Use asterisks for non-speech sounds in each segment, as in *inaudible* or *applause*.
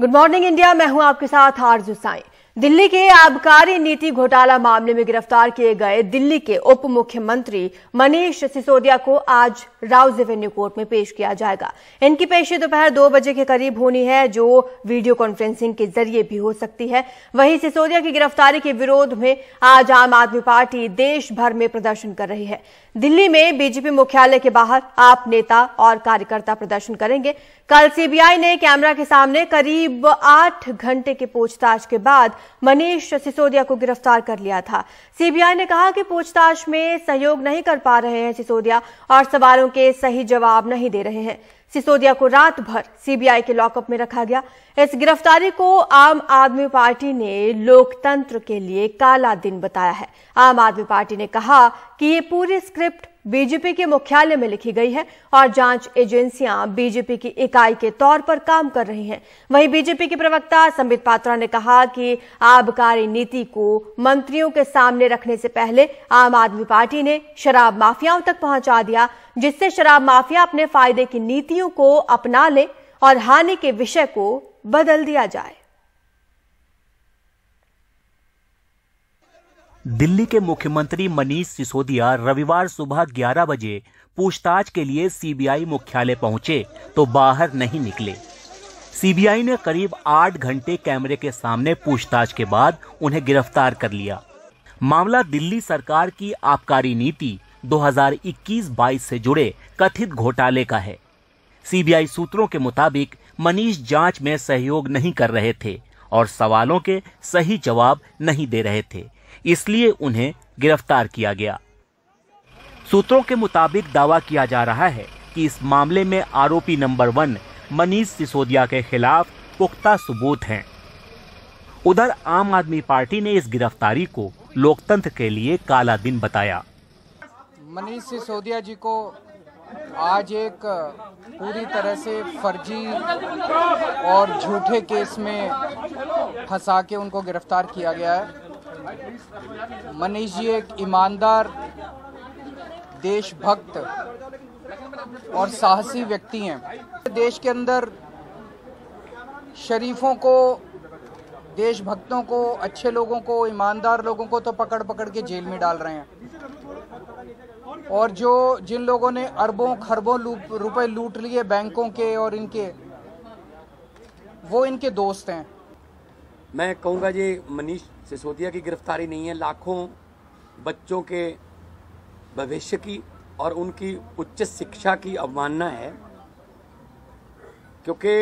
Good morning India मैं हूं आपके साथ आरजू साई दिल्ली के आबकारी नीति घोटाला मामले में गिरफ्तार किए गए दिल्ली के उप मुख्यमंत्री मनीष सिसोदिया को आज राउज एवेन्यू कोर्ट में पेश किया जाएगा इनकी पेशी दोपहर दो बजे के करीब होनी है जो वीडियो कॉन्फ्रेंसिंग के जरिए भी हो सकती है वहीं सिसोदिया की गिरफ्तारी के विरोध में आज आम आदमी पार्टी देश भर में प्रदर्शन कर रही है दिल्ली में बीजेपी मुख्यालय के बाहर आप नेता और कार्यकर्ता प्रदर्शन करेंगे कल सीबीआई ने कैमरा के सामने करीब आठ घंटे की पूछताछ के बाद मनीष सिसोदिया को गिरफ्तार कर लिया था सीबीआई ने कहा कि पूछताछ में सहयोग नहीं कर पा रहे हैं सिसोदिया और सवालों के सही जवाब नहीं दे रहे हैं सिसोदिया को रात भर सीबीआई के लॉकअप में रखा गया इस गिरफ्तारी को आम आदमी पार्टी ने लोकतंत्र के लिए काला दिन बताया है आम आदमी पार्टी ने कहा कि ये पूरी स्क्रिप्ट बीजेपी के मुख्यालय में लिखी गई है और जांच एजेंसियां बीजेपी की इकाई के तौर पर काम कर रही हैं। वहीं बीजेपी के प्रवक्ता संबित पात्रा ने कहा कि आबकारी नीति को मंत्रियों के सामने रखने से पहले आम आदमी पार्टी ने शराब माफियाओं तक पहुंचा दिया जिससे शराब माफिया अपने फायदे की नीतियों को अपना ले और हानि के विषय को बदल दिया जाए दिल्ली के मुख्यमंत्री मनीष सिसोदिया रविवार सुबह 11 बजे पूछताछ के लिए सीबीआई मुख्यालय पहुंचे तो बाहर नहीं निकले सीबीआई ने करीब आठ घंटे कैमरे के सामने पूछताछ के बाद उन्हें गिरफ्तार कर लिया मामला दिल्ली सरकार की आबकारी नीति 2021-22 से जुड़े कथित घोटाले का है सीबीआई सूत्रों के मुताबिक मनीष जांच में सहयोग नहीं कर रहे थे और सवालों के सही जवाब नहीं दे रहे थे इसलिए उन्हें गिरफ्तार किया गया सूत्रों के मुताबिक दावा किया जा रहा है कि इस मामले में आरोपी नंबर वन मनीष सिसोदिया के खिलाफ पुख्ता सबूत हैं उधर आम आदमी पार्टी ने इस गिरफ्तारी को लोकतंत्र के लिए काला दिन बताया मनीष सिसोदिया जी को आज एक पूरी तरह से फर्जी और झूठे केस में फंसा के उनको गिरफ्तार किया गया है मनीष जी एक ईमानदार देशभक्त और साहसी व्यक्ति हैं देश के अंदर शरीफों को देशभक्तों को अच्छे लोगों को ईमानदार लोगों को तो पकड़ पकड़ के जेल में डाल रहे हैं और जो जिन लोगों ने अरबों खरबों रुपए लूट लिए बैंकों के और इनके वो इनके दोस्त हैं मैं कहूँगा जी मनीष सिसोदिया की गिरफ्तारी नहीं है लाखों बच्चों के भविष्य की और उनकी उच्च शिक्षा की अवमानना है क्योंकि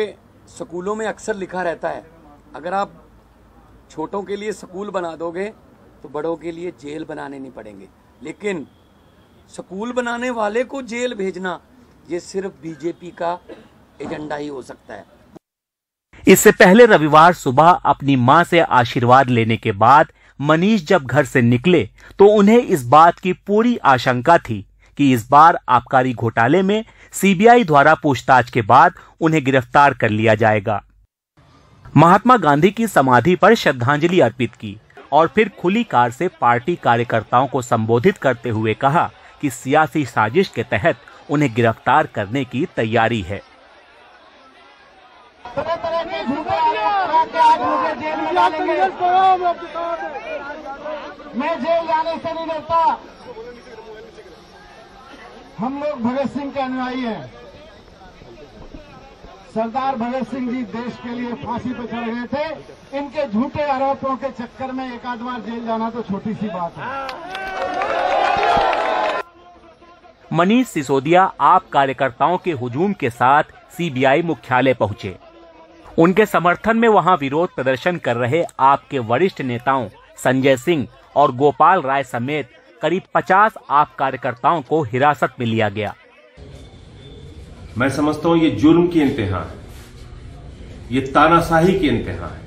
स्कूलों में अक्सर लिखा रहता है अगर आप छोटों के लिए स्कूल बना दोगे तो बड़ों के लिए जेल बनाने नहीं पड़ेंगे लेकिन स्कूल बनाने वाले को जेल भेजना ये सिर्फ बीजेपी का एजेंडा ही हो सकता है इससे पहले रविवार सुबह अपनी मां से आशीर्वाद लेने के बाद मनीष जब घर से निकले तो उन्हें इस बात की पूरी आशंका थी कि इस बार आबकारी घोटाले में सीबीआई द्वारा पूछताछ के बाद उन्हें गिरफ्तार कर लिया जाएगा महात्मा गांधी की समाधि पर श्रद्धांजलि अर्पित की और फिर खुली कार से पार्टी कार्यकर्ताओं को संबोधित करते हुए कहा कि सियासी साजिश के तहत उन्हें गिरफ्तार करने की तैयारी है तरह तरह के झूठे आरोप मैं जेल जाने से नहीं डरता हम लोग भगत सिंह के अनुयायी हैं सरदार भगत सिंह जी देश के लिए फांसी पर चढ़ गए थे इनके झूठे आरोपों के चक्कर में एक आध बार जेल जाना तो छोटी सी बात है मनीष सिसोदिया आप कार्यकर्ताओं के हुजूम के साथ सीबीआई मुख्यालय पहुंचे उनके समर्थन में वहां विरोध प्रदर्शन कर रहे आपके वरिष्ठ नेताओं संजय सिंह और गोपाल राय समेत करीब 50 आप कार्यकर्ताओं को हिरासत में लिया गया मैं समझता हूं ये जुर्म की इंतहा है ये तानाशाही की इंतहा है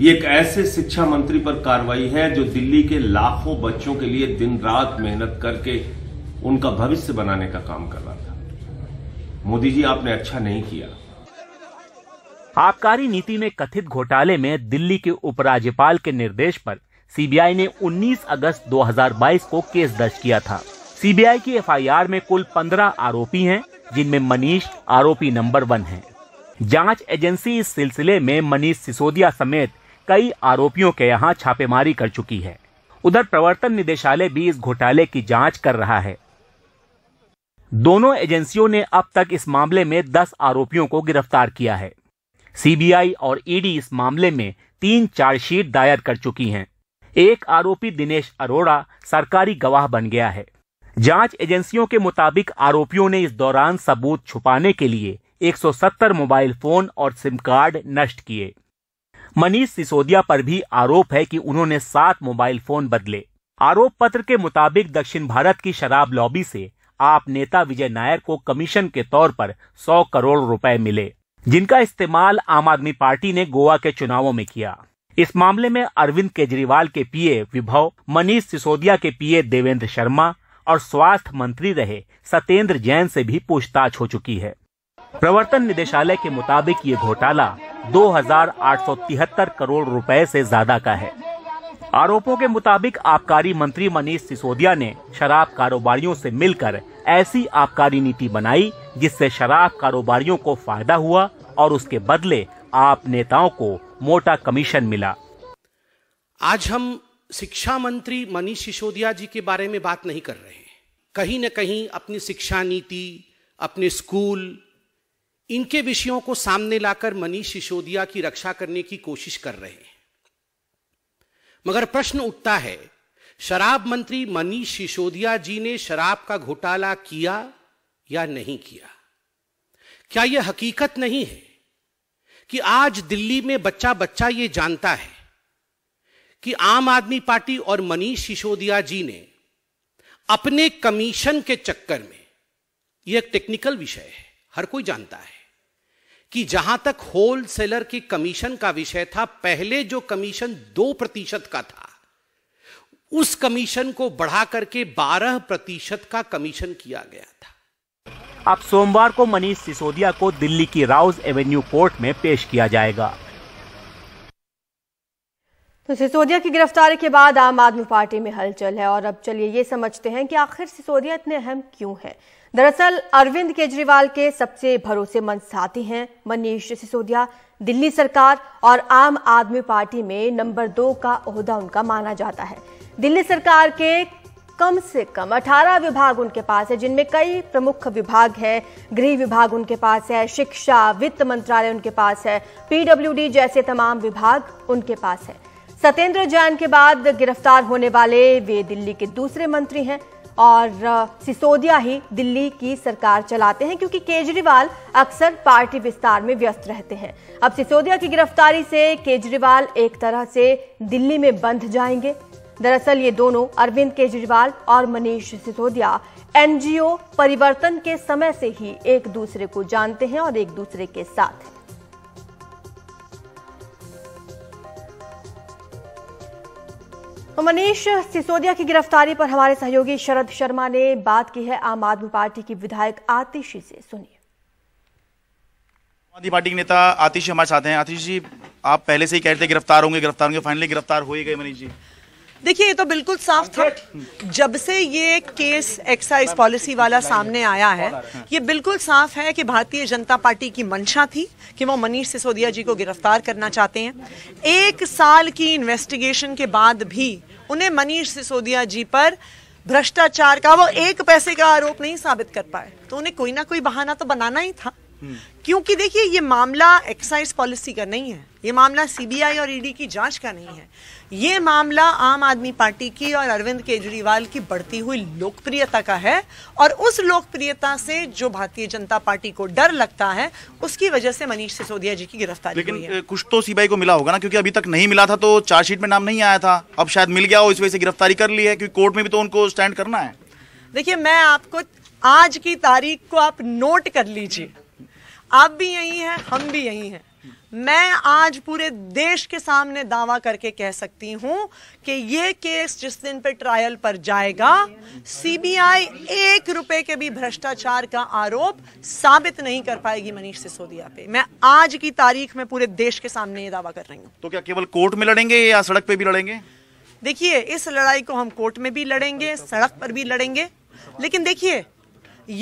ये एक ऐसे शिक्षा मंत्री पर कार्रवाई है जो दिल्ली के लाखों बच्चों के लिए दिन रात मेहनत करके उनका भविष्य बनाने का काम कर रहा था मोदी जी आपने अच्छा नहीं किया आबकारी नीति में कथित घोटाले में दिल्ली के उपराज्यपाल के निर्देश पर सीबीआई ने 19 अगस्त 2022 को केस दर्ज किया था सीबीआई की एफआईआर में कुल 15 आरोपी हैं, जिनमें मनीष आरोपी नंबर वन है जांच एजेंसी इस सिलसिले में मनीष सिसोदिया समेत कई आरोपियों के यहाँ छापेमारी कर चुकी है उधर प्रवर्तन निदेशालय भी इस घोटाले की जांच कर रहा है दोनों एजेंसियों ने अब तक इस मामले में 10 आरोपियों को गिरफ्तार किया है सीबीआई और ईडी इस मामले में तीन चार्जशीट दायर कर चुकी हैं। एक आरोपी दिनेश अरोड़ा सरकारी गवाह बन गया है जांच एजेंसियों के मुताबिक आरोपियों ने इस दौरान सबूत छुपाने के लिए 170 मोबाइल फोन और सिम कार्ड नष्ट किए मनीष सिसोदिया पर भी आरोप है कि उन्होंने सात मोबाइल फोन बदले आरोप पत्र के मुताबिक दक्षिण भारत की शराब लॉबी से आप नेता विजय नायर को कमीशन के तौर पर 100 करोड़ रुपए मिले जिनका इस्तेमाल आम आदमी पार्टी ने गोवा के चुनावों में किया इस मामले में अरविंद केजरीवाल के पीए विभव मनीष सिसोदिया के पीए देवेंद्र शर्मा और स्वास्थ्य मंत्री रहे सत्येंद्र जैन से भी पूछताछ हो चुकी है प्रवर्तन निदेशालय के मुताबिक ये घोटाला दो करोड़ रुपए से ज्यादा का है आरोपों के मुताबिक आबकारी मंत्री मनीष सिसोदिया ने शराब कारोबारियों से मिलकर ऐसी आबकारी नीति बनाई जिससे शराब कारोबारियों को फायदा हुआ और उसके बदले आप नेताओं को मोटा कमीशन मिला आज हम शिक्षा मंत्री मनीष सिसोदिया जी के बारे में बात नहीं कर रहे हैं कहीं न कहीं अपनी शिक्षा नीति अपने स्कूल इनके विषयों को सामने लाकर मनीष सिसोदिया की रक्षा करने की कोशिश कर रहे हैं मगर प्रश्न उठता है शराब मंत्री मनीष सिसोदिया जी ने शराब का घोटाला किया या नहीं किया क्या यह हकीकत नहीं है कि आज दिल्ली में बच्चा बच्चा ये जानता है कि आम आदमी पार्टी और मनीष सिसोदिया जी ने अपने कमीशन के चक्कर में यह एक टेक्निकल विषय है हर कोई जानता है कि जहां तक होलसेलर की कमीशन का विषय था पहले जो कमीशन दो प्रतिशत का था उस कमीशन को बढ़ा करके बारह प्रतिशत का कमीशन किया गया था अब सोमवार को मनीष सिसोदिया को दिल्ली की राउज एवेन्यू कोर्ट में पेश किया जाएगा तो सिसोदिया की गिरफ्तारी के बाद आम आदमी पार्टी में हलचल है और अब चलिए ये समझते हैं कि आखिर सिसोदिया इतने अहम क्यों है दरअसल अरविंद केजरीवाल के सबसे भरोसेमंद साथी हैं मनीष सिसोदिया दिल्ली सरकार और आम आदमी पार्टी में नंबर दो का ओहदा उनका माना जाता है दिल्ली सरकार के कम से कम 18 विभाग उनके पास है जिनमें कई प्रमुख विभाग हैं गृह विभाग उनके पास है शिक्षा वित्त मंत्रालय उनके पास है पीडब्ल्यूडी जैसे तमाम विभाग उनके पास है सत्येंद्र जैन के बाद गिरफ्तार होने वाले वे दिल्ली के दूसरे मंत्री हैं और सिसोदिया ही दिल्ली की सरकार चलाते हैं क्योंकि केजरीवाल अक्सर पार्टी विस्तार में व्यस्त रहते हैं अब सिसोदिया की गिरफ्तारी से केजरीवाल एक तरह से दिल्ली में बंध जाएंगे दरअसल ये दोनों अरविंद केजरीवाल और मनीष सिसोदिया एनजीओ परिवर्तन के समय से ही एक दूसरे को जानते हैं और एक दूसरे के साथ तो मनीष सिसोदिया की गिरफ्तारी पर हमारे सहयोगी शरद शर्मा ने बात की है आम आदमी पार्टी की विधायक आतिशी से सुनिए आदमी पार्टी के नेता आतिशी हमारे साथ हैं आतिशी जी आप पहले से ही कह रहे थे गिरफ्तार होंगे गिरफ्तार होंगे फाइनली गिरफ्तार हो ही गए मनीष जी देखिए ये तो बिल्कुल साफ था जब से ये केस एक्साइज पॉलिसी वाला सामने आया है ये बिल्कुल साफ है कि भारतीय जनता पार्टी की मंशा थी कि वो मनीष सिसोदिया जी को गिरफ्तार करना चाहते हैं एक साल की इन्वेस्टिगेशन के बाद भी उन्हें मनीष सिसोदिया जी पर भ्रष्टाचार का वो एक पैसे का आरोप नहीं साबित कर पाए तो उन्हें कोई ना कोई बहाना तो बनाना ही था हम्म। क्योंकि देखिए ये मामला एक्साइज पॉलिसी का नहीं है ये मामला सीबीआई और ईडी e की जांच का नहीं है ये मामला आम आदमी पार्टी की और अरविंद केजरीवाल की बढ़ती हुई लोकप्रियता का है और उस लोकप्रियता से जो भारतीय जनता पार्टी को डर लगता है उसकी वजह से मनीष सिसोदिया जी की गिरफ्तारी लेकिन कुछ तो सीबीआई को मिला होगा ना क्योंकि अभी तक नहीं मिला था तो चार्जशीट में नाम नहीं आया था अब शायद मिल गया हो इस वजह से गिरफ्तारी कर ली है क्योंकि कोर्ट में भी तो उनको स्टैंड करना है देखिए मैं आपको आज की तारीख को आप नोट कर लीजिए आप भी यही है हम भी यही है मैं आज पूरे देश के सामने दावा करके कह सकती हूं कि ये केस जिस दिन पे ट्रायल पर जाएगा सीबीआई एक रुपए के भी भ्रष्टाचार का आरोप साबित नहीं कर पाएगी मनीष सिसोदिया पे मैं आज की तारीख में पूरे देश के सामने ये दावा कर रही हूं तो क्या केवल कोर्ट में लड़ेंगे या सड़क पे भी लड़ेंगे देखिए इस लड़ाई को हम कोर्ट में भी लड़ेंगे सड़क पर भी लड़ेंगे लेकिन देखिए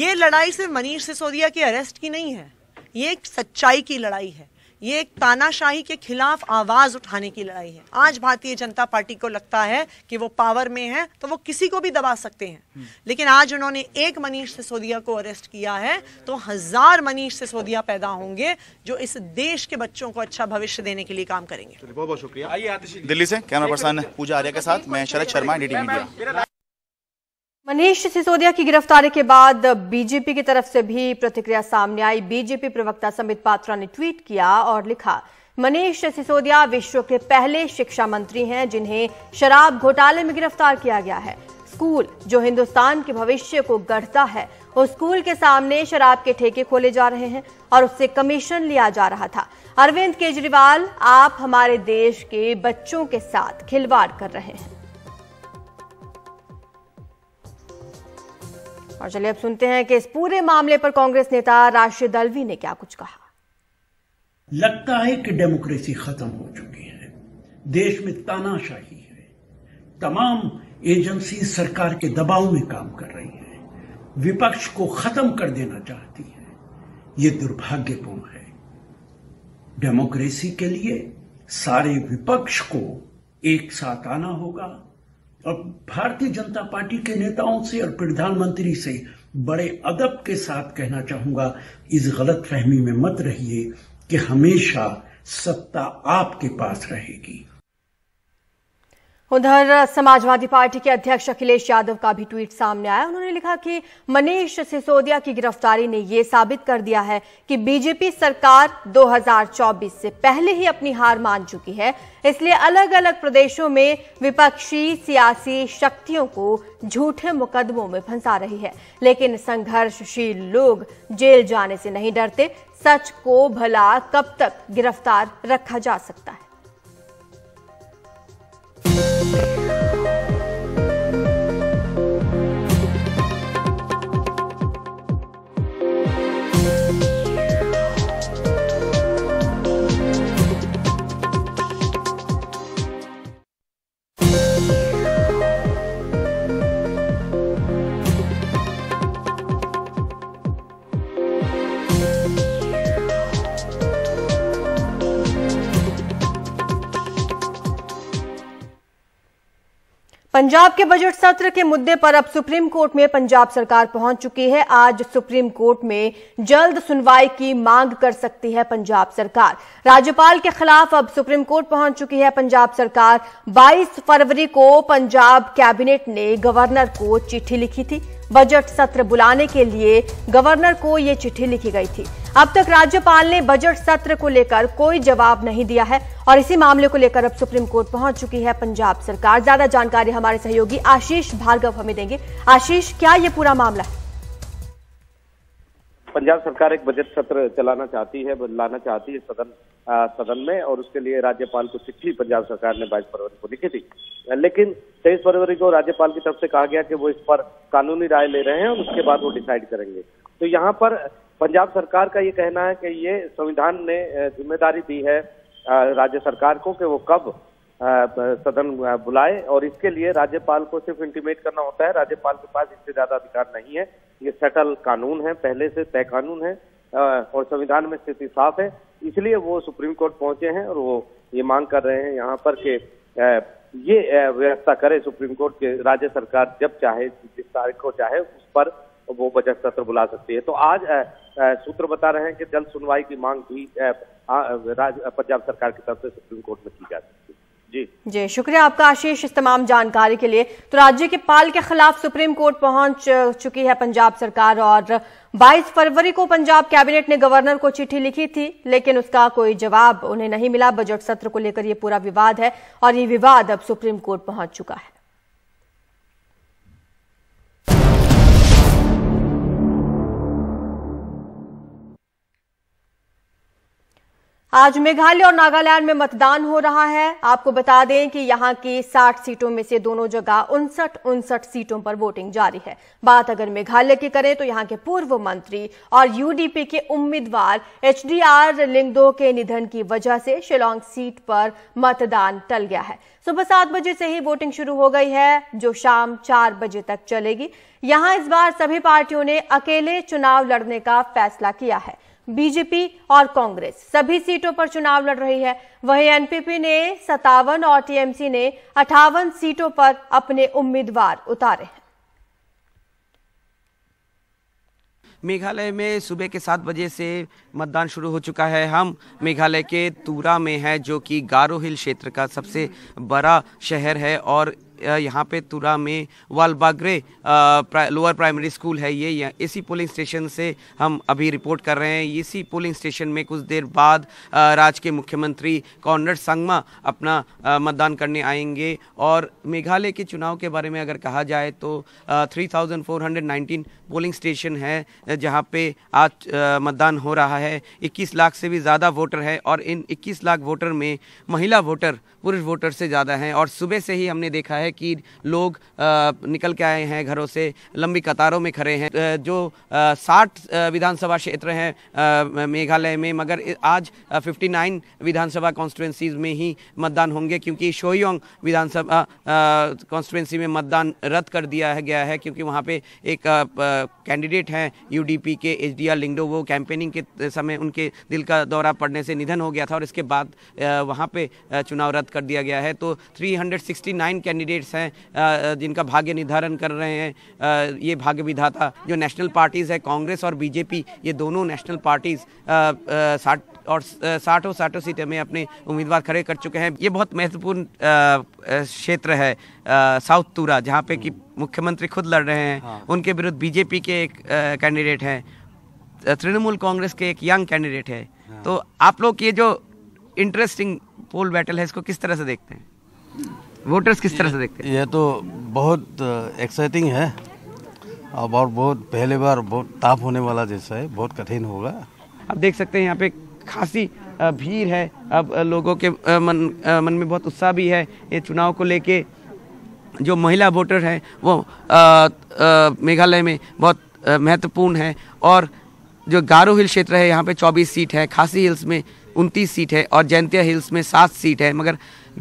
ये लड़ाई सिर्फ मनीष सिसोदिया के अरेस्ट की नहीं है ये एक सच्चाई की लड़ाई है ये एक तानाशाही के खिलाफ आवाज उठाने की लड़ाई है आज भारतीय जनता पार्टी को लगता है कि वो पावर में है तो वो किसी को भी दबा सकते हैं लेकिन आज उन्होंने एक मनीष सिसोदिया को अरेस्ट किया है तो हजार मनीष सिसोदिया पैदा होंगे जो इस देश के बच्चों को अच्छा भविष्य देने के लिए काम करेंगे बहुत बहुत शुक्रिया दिल्ली से कैमरा पर्सन पूजा आर्या के साथ मैं शरद शर्मा मनीष सिसोदिया की गिरफ्तारी के बाद बीजेपी की तरफ से भी प्रतिक्रिया सामने आई बीजेपी प्रवक्ता समित पात्रा ने ट्वीट किया और लिखा मनीष सिसोदिया विश्व के पहले शिक्षा मंत्री हैं जिन्हें शराब घोटाले में गिरफ्तार किया गया है स्कूल जो हिंदुस्तान के भविष्य को गढ़ता है उस स्कूल के सामने शराब के ठेके खोले जा रहे हैं और उससे कमीशन लिया जा रहा था अरविंद केजरीवाल आप हमारे देश के बच्चों के साथ खिलवाड़ कर रहे हैं और चलिए अब सुनते हैं कि इस पूरे मामले पर कांग्रेस नेता राशिद दलवी ने क्या कुछ कहा लगता है कि डेमोक्रेसी खत्म हो चुकी है देश में तानाशाही है तमाम एजेंसी सरकार के दबाव में काम कर रही है विपक्ष को खत्म कर देना चाहती है यह दुर्भाग्यपूर्ण है डेमोक्रेसी के लिए सारे विपक्ष को एक साथ आना होगा और भारतीय जनता पार्टी के नेताओं से और प्रधानमंत्री से बड़े अदब के साथ कहना चाहूंगा इस गलत फहमी में मत रहिए कि हमेशा सत्ता आपके पास रहेगी उधर समाजवादी पार्टी के अध्यक्ष अखिलेश यादव का भी ट्वीट सामने आया उन्होंने लिखा कि मनीष सिसोदिया की गिरफ्तारी ने यह साबित कर दिया है कि बीजेपी सरकार 2024 से पहले ही अपनी हार मान चुकी है इसलिए अलग अलग प्रदेशों में विपक्षी सियासी शक्तियों को झूठे मुकदमों में फंसा रही है लेकिन संघर्षशील लोग जेल जाने से नहीं डरते सच को भला कब तक गिरफ्तार रखा जा सकता है पंजाब के बजट सत्र के मुद्दे पर अब सुप्रीम कोर्ट में पंजाब सरकार पहुंच चुकी है आज सुप्रीम कोर्ट में जल्द सुनवाई की मांग कर सकती है पंजाब सरकार राज्यपाल के खिलाफ अब सुप्रीम कोर्ट पहुंच चुकी है पंजाब सरकार 22 फरवरी को पंजाब कैबिनेट ने गवर्नर को चिट्ठी लिखी थी बजट सत्र बुलाने के लिए गवर्नर को ये चिट्ठी लिखी गई थी अब तक राज्यपाल ने बजट सत्र को लेकर कोई जवाब नहीं दिया है और इसी मामले को लेकर अब सुप्रीम कोर्ट पहुंच चुकी है पंजाब सरकार ज्यादा जानकारी हमारे सहयोगी आशीष भार्गव हमें देंगे आशीष क्या ये पूरा मामला है पंजाब सरकार एक बजट सत्र चलाना चाहती है लाना चाहती है सदन आ, सदन में और उसके लिए राज्यपाल को चिट्ठी पंजाब सरकार ने बाईस फरवरी को लिखी थी लेकिन तेईस फरवरी को राज्यपाल की तरफ से कहा गया कि वो इस पर कानूनी राय ले रहे हैं और उसके बाद वो डिसाइड करेंगे तो यहाँ पर पंजाब सरकार का ये कहना है कि ये संविधान ने जिम्मेदारी दी है राज्य सरकार को कि वो कब सदन बुलाए और इसके लिए राज्यपाल को सिर्फ इंटीमेट करना होता है राज्यपाल के पास इससे ज्यादा अधिकार नहीं है ये सेटल कानून है पहले से तय कानून है और संविधान में स्थिति साफ है इसलिए वो सुप्रीम कोर्ट पहुंचे हैं और वो ये मांग कर रहे हैं यहाँ पर कि ये व्यवस्था करे सुप्रीम कोर्ट के राज्य सरकार जब चाहे जिस तारीख को चाहे उस पर वो बजट सत्र बुला सकती है तो आज सूत्र बता रहे हैं कि जल्द सुनवाई की मांग भी पंजाब सरकार की तरफ से सुप्रीम कोर्ट में की जा सकती है जी जी शुक्रिया आपका आशीष इस तमाम जानकारी के लिए तो राज्य के पाल के खिलाफ सुप्रीम कोर्ट पहुंच चुकी है पंजाब सरकार और 22 फरवरी को पंजाब कैबिनेट ने गवर्नर को चिट्ठी लिखी थी लेकिन उसका कोई जवाब उन्हें नहीं मिला बजट सत्र को लेकर यह पूरा विवाद है और ये विवाद अब सुप्रीम कोर्ट पहुंच चुका है आज मेघालय और नागालैंड में मतदान हो रहा है आपको बता दें कि यहां की 60 सीटों में से दोनों जगह उनसठ उनसठ सीटों पर वोटिंग जारी है बात अगर मेघालय की करें तो यहां के पूर्व मंत्री और यूडीपी के उम्मीदवार एचडीआर लिंगदो के निधन की वजह से शिलोंग सीट पर मतदान टल गया है सुबह सात बजे से ही वोटिंग शुरू हो गई है जो शाम चार बजे तक चलेगी यहां इस बार सभी पार्टियों ने अकेले चुनाव लड़ने का फैसला किया है बीजेपी और कांग्रेस सभी सीटों पर चुनाव लड़ रही है वहीं एनपीपी ने सतावन और टीएमसी ने अठावन सीटों पर अपने उम्मीदवार उतारे हैं मेघालय में सुबह के सात बजे से मतदान शुरू हो चुका है हम मेघालय के तूरा में हैं जो कि गारो हिल क्षेत्र का सबसे बड़ा शहर है और यहाँ पे तुरा में वालबागरे प्रा, लोअर प्राइमरी स्कूल है ये इसी पोलिंग स्टेशन से हम अभी रिपोर्ट कर रहे हैं इसी पोलिंग स्टेशन में कुछ देर बाद राज्य के मुख्यमंत्री कॉन्रड संगमा अपना मतदान करने आएंगे और मेघालय के चुनाव के बारे में अगर कहा जाए तो three thousand four hundred polling station है जहाँ पे आज मतदान हो रहा है इक्कीस लाख से भी ज़्यादा वोटर है और इन इक्कीस लाख वोटर में महिला वोटर पुरुष वोटर से ज़्यादा हैं और सुबह से ही हमने देखा है कि लोग निकल के आए हैं घरों से लंबी कतारों में खड़े हैं जो साठ विधानसभा क्षेत्र हैं मेघालय में मगर आज 59 विधानसभा कॉन्स्टिट्यूंसीज में ही मतदान होंगे क्योंकि शोयोंग विधानसभा कॉन्स्टिट्यूंसी में मतदान रद्द कर दिया है गया है क्योंकि वहाँ पे एक कैंडिडेट हैं यू के एच डी लिंगडो वो कैंपेनिंग के समय उनके दिल का दौरा पड़ने से निधन हो गया था और इसके बाद वहाँ पर चुनाव रद्द निर्धारित कर दिया गया है तो 369 कैंडिडेट्स हैं जिनका भाग्य निर्धारण कर रहे हैं ये भाग्य विधाता जो नेशनल पार्टीज़ है कांग्रेस और बीजेपी ये दोनों नेशनल पार्टीज़ साठ और साठों साठों सीटें में अपने उम्मीदवार खड़े कर चुके हैं ये बहुत महत्वपूर्ण क्षेत्र है साउथ तुरा जहाँ पे कि मुख्यमंत्री खुद लड़ रहे हैं हाँ। उनके विरुद्ध बीजेपी के एक कैंडिडेट हैं तृणमूल कांग्रेस के एक यंग कैंडिडेट है हाँ। तो आप लोग ये जो इंटरेस्टिंग पोल बैटल है इसको किस तरह से देखते हैं वोटर्स किस तरह से देखते हैं ये तो बहुत एक्साइटिंग uh, है अब और बहुत पहले बार बहुत ताप होने वाला जैसा है बहुत कठिन होगा आप देख सकते हैं यहाँ पे खासी uh, भीड़ है अब uh, लोगों के मन मन में बहुत उत्साह भी है ये चुनाव को लेके जो महिला वोटर हैं वो मेघालय में बहुत महत्वपूर्ण है और जो गारो हिल क्षेत्र है यहाँ पे 24 सीट है खासी हिल्स में उनतीस सीट है और जैंतिया हिल्स में सात सीट है मगर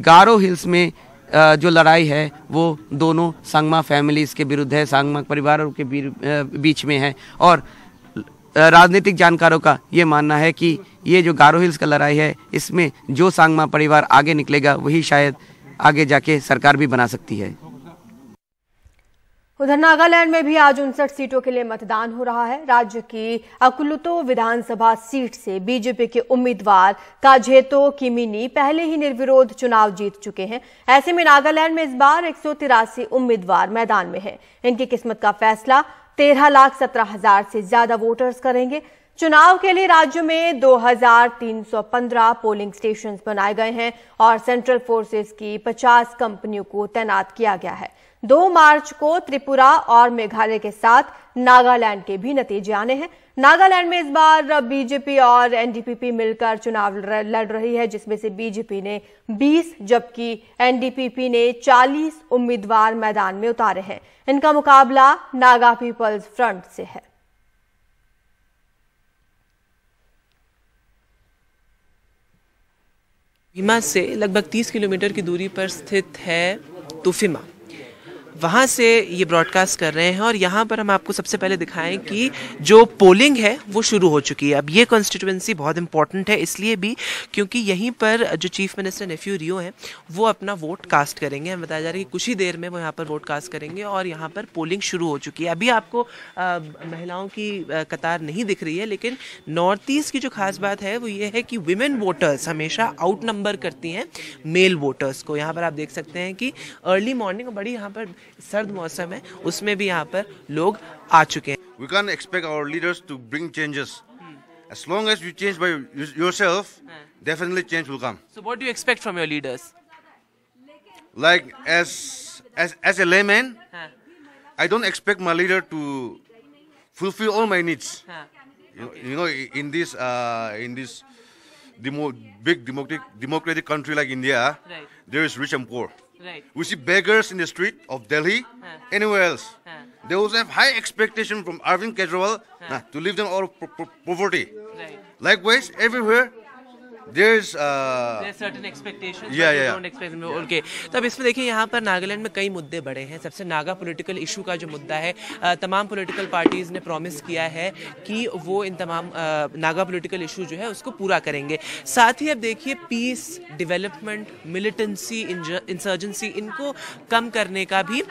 गारो हिल्स में जो लड़ाई है वो दोनों सांगमा फैमिलीज़ के विरुद्ध है सांगमा परिवारों के बीच में है और राजनीतिक जानकारों का ये मानना है कि ये जो गारो हिल्स का लड़ाई है इसमें जो सांगमा परिवार आगे निकलेगा वही शायद आगे जाके सरकार भी बना सकती है उधर नागालैंड में भी आज उनसठ सीटों के लिए मतदान हो रहा है राज्य की अकुलतो विधानसभा सीट से बीजेपी के उम्मीदवार काजेतो किमिनी पहले ही निर्विरोध चुनाव जीत चुके हैं ऐसे में नागालैंड में इस बार एक उम्मीदवार मैदान में हैं। इनकी किस्मत का फैसला तेरह लाख सत्रह हजार से ज्यादा वोटर्स करेंगे चुनाव के लिए राज्य में 2,315 पोलिंग स्टेशन बनाए गए हैं और सेंट्रल फोर्सेस की 50 कंपनियों को तैनात किया गया है 2 मार्च को त्रिपुरा और मेघालय के साथ नागालैंड के भी नतीजे आने हैं नागालैंड में इस बार बीजेपी और एनडीपीपी मिलकर चुनाव लड़ रही है जिसमें से बीजेपी ने 20 जबकि एनडीपीपी ने 40 उम्मीदवार मैदान में उतारे हैं इनका मुकाबला नागा पीपल्स फ्रंट से है हिमा से लगभग 30 किलोमीटर की दूरी पर स्थित है तुफिमा वहाँ से ये ब्रॉडकास्ट कर रहे हैं और यहाँ पर हम आपको सबसे पहले दिखाएं कि जो पोलिंग है वो शुरू हो चुकी है अब ये कॉन्स्टिट्यूंसी बहुत इंपॉर्टेंट है इसलिए भी क्योंकि यहीं पर जो चीफ मिनिस्टर नेफ्यू रियो हैं वो अपना वोट कास्ट करेंगे हमें बताया जा रहा है कि कुछ ही देर में वो यहाँ पर वोट कास्ट करेंगे और यहाँ पर पोलिंग शुरू हो चुकी है अभी आपको आ, महिलाओं की कतार नहीं दिख रही है लेकिन नॉर्थ ईस्ट की जो खास बात है वो ये है कि वुमेन वोटर्स हमेशा आउट नंबर करती हैं मेल वोटर्स को यहाँ पर आप देख सकते हैं कि अर्ली मॉर्निंग बड़ी यहाँ पर We can't expect our leaders to bring changes. As long as you change by yourself, definitely change will come. So, what do you expect from your leaders? Like as as as a layman, I don't expect my leader to fulfill all my needs. You, know, in this uh, in this demo, big democratic democratic country like India, there is rich and poor. Right. We see beggars in the street of Delhi, anywhere else. They also have high expectation from Arvind Kejriwal to leave them out of poverty. Right. Likewise, everywhere there's uh, there's certain expectations yeah, yeah, don't expect Yeah. Okay. तो अब इसमें देखिए यहाँ पर नागालैंड में कई मुद्दे बड़े हैं सबसे नागा पॉलिटिकल इशू का जो मुद्दा है तमाम पॉलिटिकल पार्टीज़ ने प्रॉमिस किया है कि वो इन तमाम नागा पॉलिटिकल इशू जो है उसको पूरा करेंगे साथ ही अब देखिए पीस डेवलपमेंट मिलिटेंसी इंसर्जेंसी इनको कम करने का भी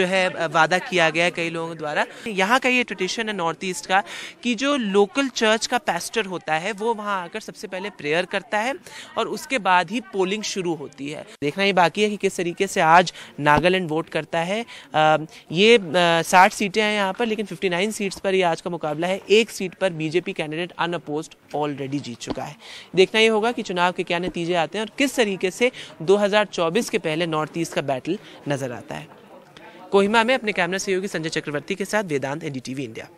जो है वादा किया गया है कई लोगों द्वारा यहाँ का ये ट्रेडिशन है नॉर्थ ईस्ट का कि जो लोकल चर्च का पैस्टर होता है वो वहाँ आकर सबसे पहले प्रेयर शेयर करता है और उसके बाद ही पोलिंग शुरू होती है देखना ये बाकी है कि किस तरीके से आज नागालैंड वोट करता है आ, ये साठ सीटें हैं यहाँ पर लेकिन 59 सीट्स पर ये आज का मुकाबला है एक सीट पर बीजेपी कैंडिडेट अनअपोस्ट ऑलरेडी जीत चुका है देखना ये होगा कि चुनाव के क्या नतीजे आते हैं और किस तरीके से 2024 के पहले नॉर्थ ईस्ट का बैटल नजर आता है कोहिमा में अपने कैमरा सहयोगी संजय चक्रवर्ती के साथ वेदांत एनडीटीवी इंडिया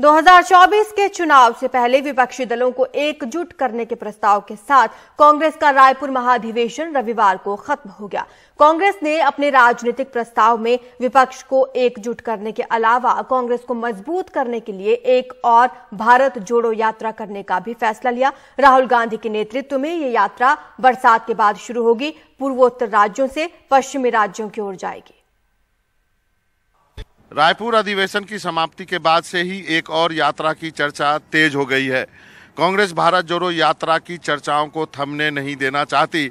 2024 के चुनाव से पहले विपक्षी दलों को एकजुट करने के प्रस्ताव के साथ कांग्रेस का रायपुर महाधिवेशन रविवार को खत्म हो गया कांग्रेस ने अपने राजनीतिक प्रस्ताव में विपक्ष को एकजुट करने के अलावा कांग्रेस को मजबूत करने के लिए एक और भारत जोड़ो यात्रा करने का भी फैसला लिया राहुल गांधी के नेतृत्व में ये यात्रा बरसात के बाद शुरू होगी पूर्वोत्तर राज्यों से पश्चिमी राज्यों की ओर जाएगी रायपुर अधिवेशन की समाप्ति के बाद से ही एक और यात्रा की चर्चा तेज हो गई है कांग्रेस भारत जोड़ो यात्रा की चर्चाओं को थमने नहीं देना चाहती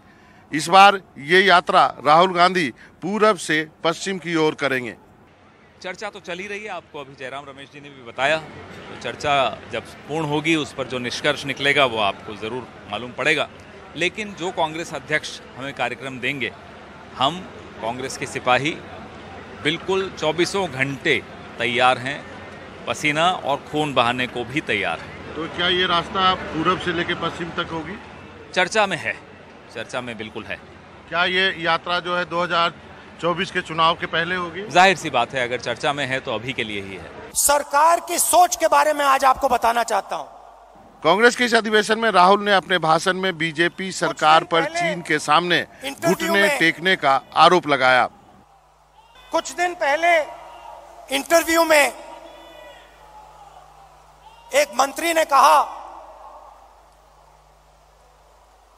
इस बार ये यात्रा राहुल गांधी पूरब से पश्चिम की ओर करेंगे चर्चा तो चली रही है आपको अभी जयराम रमेश जी ने भी बताया तो चर्चा जब पूर्ण होगी उस पर जो निष्कर्ष निकलेगा वो आपको ज़रूर मालूम पड़ेगा लेकिन जो कांग्रेस अध्यक्ष हमें कार्यक्रम देंगे हम कांग्रेस के सिपाही बिल्कुल चौबीसों घंटे तैयार हैं पसीना और खून बहाने को भी तैयार हैं तो क्या ये रास्ता पूरब से लेकर पश्चिम तक होगी चर्चा में है चर्चा में बिल्कुल है क्या ये यात्रा जो है 2024 के चुनाव के पहले होगी जाहिर सी बात है अगर चर्चा में है तो अभी के लिए ही है सरकार की सोच के बारे में आज आपको बताना चाहता हूँ कांग्रेस के इस अधिवेशन में राहुल ने अपने भाषण में बीजेपी सरकार पर चीन के सामने घुटने टेकने का आरोप लगाया कुछ दिन पहले इंटरव्यू में एक मंत्री ने कहा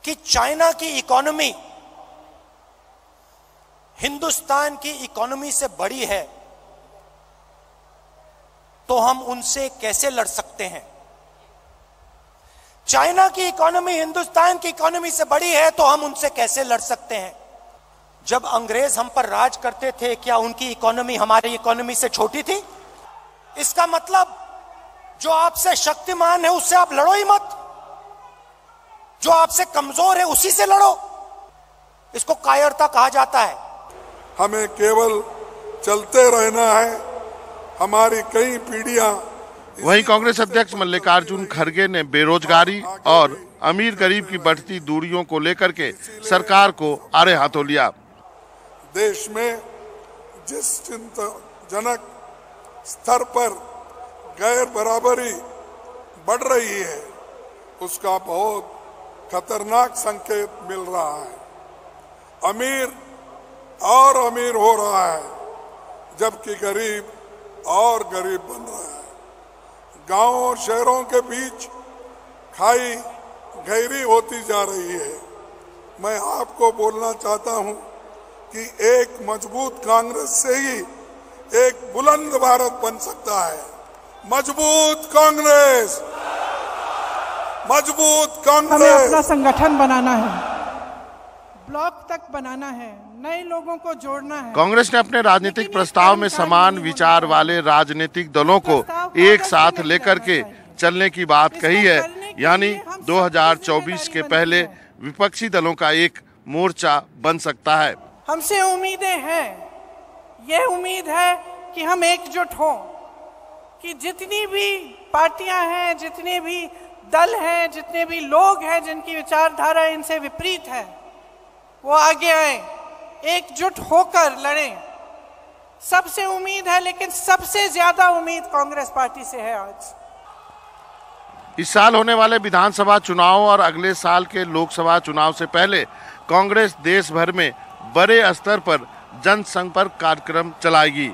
कि चाइना की इकोनॉमी हिंदुस्तान की इकोनॉमी से बड़ी है तो हम उनसे कैसे लड़ सकते हैं चाइना की इकोनॉमी हिंदुस्तान की इकोनॉमी से बड़ी है तो हम उनसे कैसे लड़ सकते हैं जब अंग्रेज हम पर राज करते थे क्या उनकी इकोनॉमी हमारी इकोनॉमी से छोटी थी इसका मतलब जो आपसे शक्तिमान है उससे आप लड़ो ही मत जो आपसे कमजोर है उसी से लड़ो इसको कायरता कहा जाता है हमें केवल चलते रहना है हमारी कई पीढ़ियां वहीं कांग्रेस अध्यक्ष मल्लिकार्जुन खड़गे ने बेरोजगारी और अमीर गरीब की बढ़ती दूरियों को लेकर के सरकार को आरे हाथों लिया देश में जिस चिंताजनक स्तर पर गैर बराबरी बढ़ रही है उसका बहुत खतरनाक संकेत मिल रहा है अमीर और अमीर हो रहा है जबकि गरीब और गरीब बन रहा है गांव और शहरों के बीच खाई गहरी होती जा रही है मैं आपको बोलना चाहता हूं कि एक मजबूत कांग्रेस से ही एक बुलंद भारत बन सकता है मजबूत कांग्रेस मजबूत कांग्रेस हमें अपना संगठन बनाना है ब्लॉक तक बनाना है नए लोगों को जोड़ना है कांग्रेस ने अपने राजनीतिक प्रस्ताव में समान विचार वाले राजनीतिक दलों को एक साथ लेकर के चलने की बात कही है यानी 2024 के पहले विपक्षी दलों का एक मोर्चा बन सकता है हमसे उम्मीदें हैं ये उम्मीद है कि हम एकजुट हों कि जितनी भी पार्टियां हैं जितने भी दल हैं जितने भी लोग हैं जिनकी विचारधारा इनसे विपरीत है वो आगे आए एकजुट होकर लड़ें सबसे उम्मीद है लेकिन सबसे ज्यादा उम्मीद कांग्रेस पार्टी से है आज इस साल होने वाले विधानसभा चुनाव और अगले साल के लोकसभा चुनाव से पहले कांग्रेस देश भर में बड़े स्तर पर जनसंपर्क कार्यक्रम चलाएगी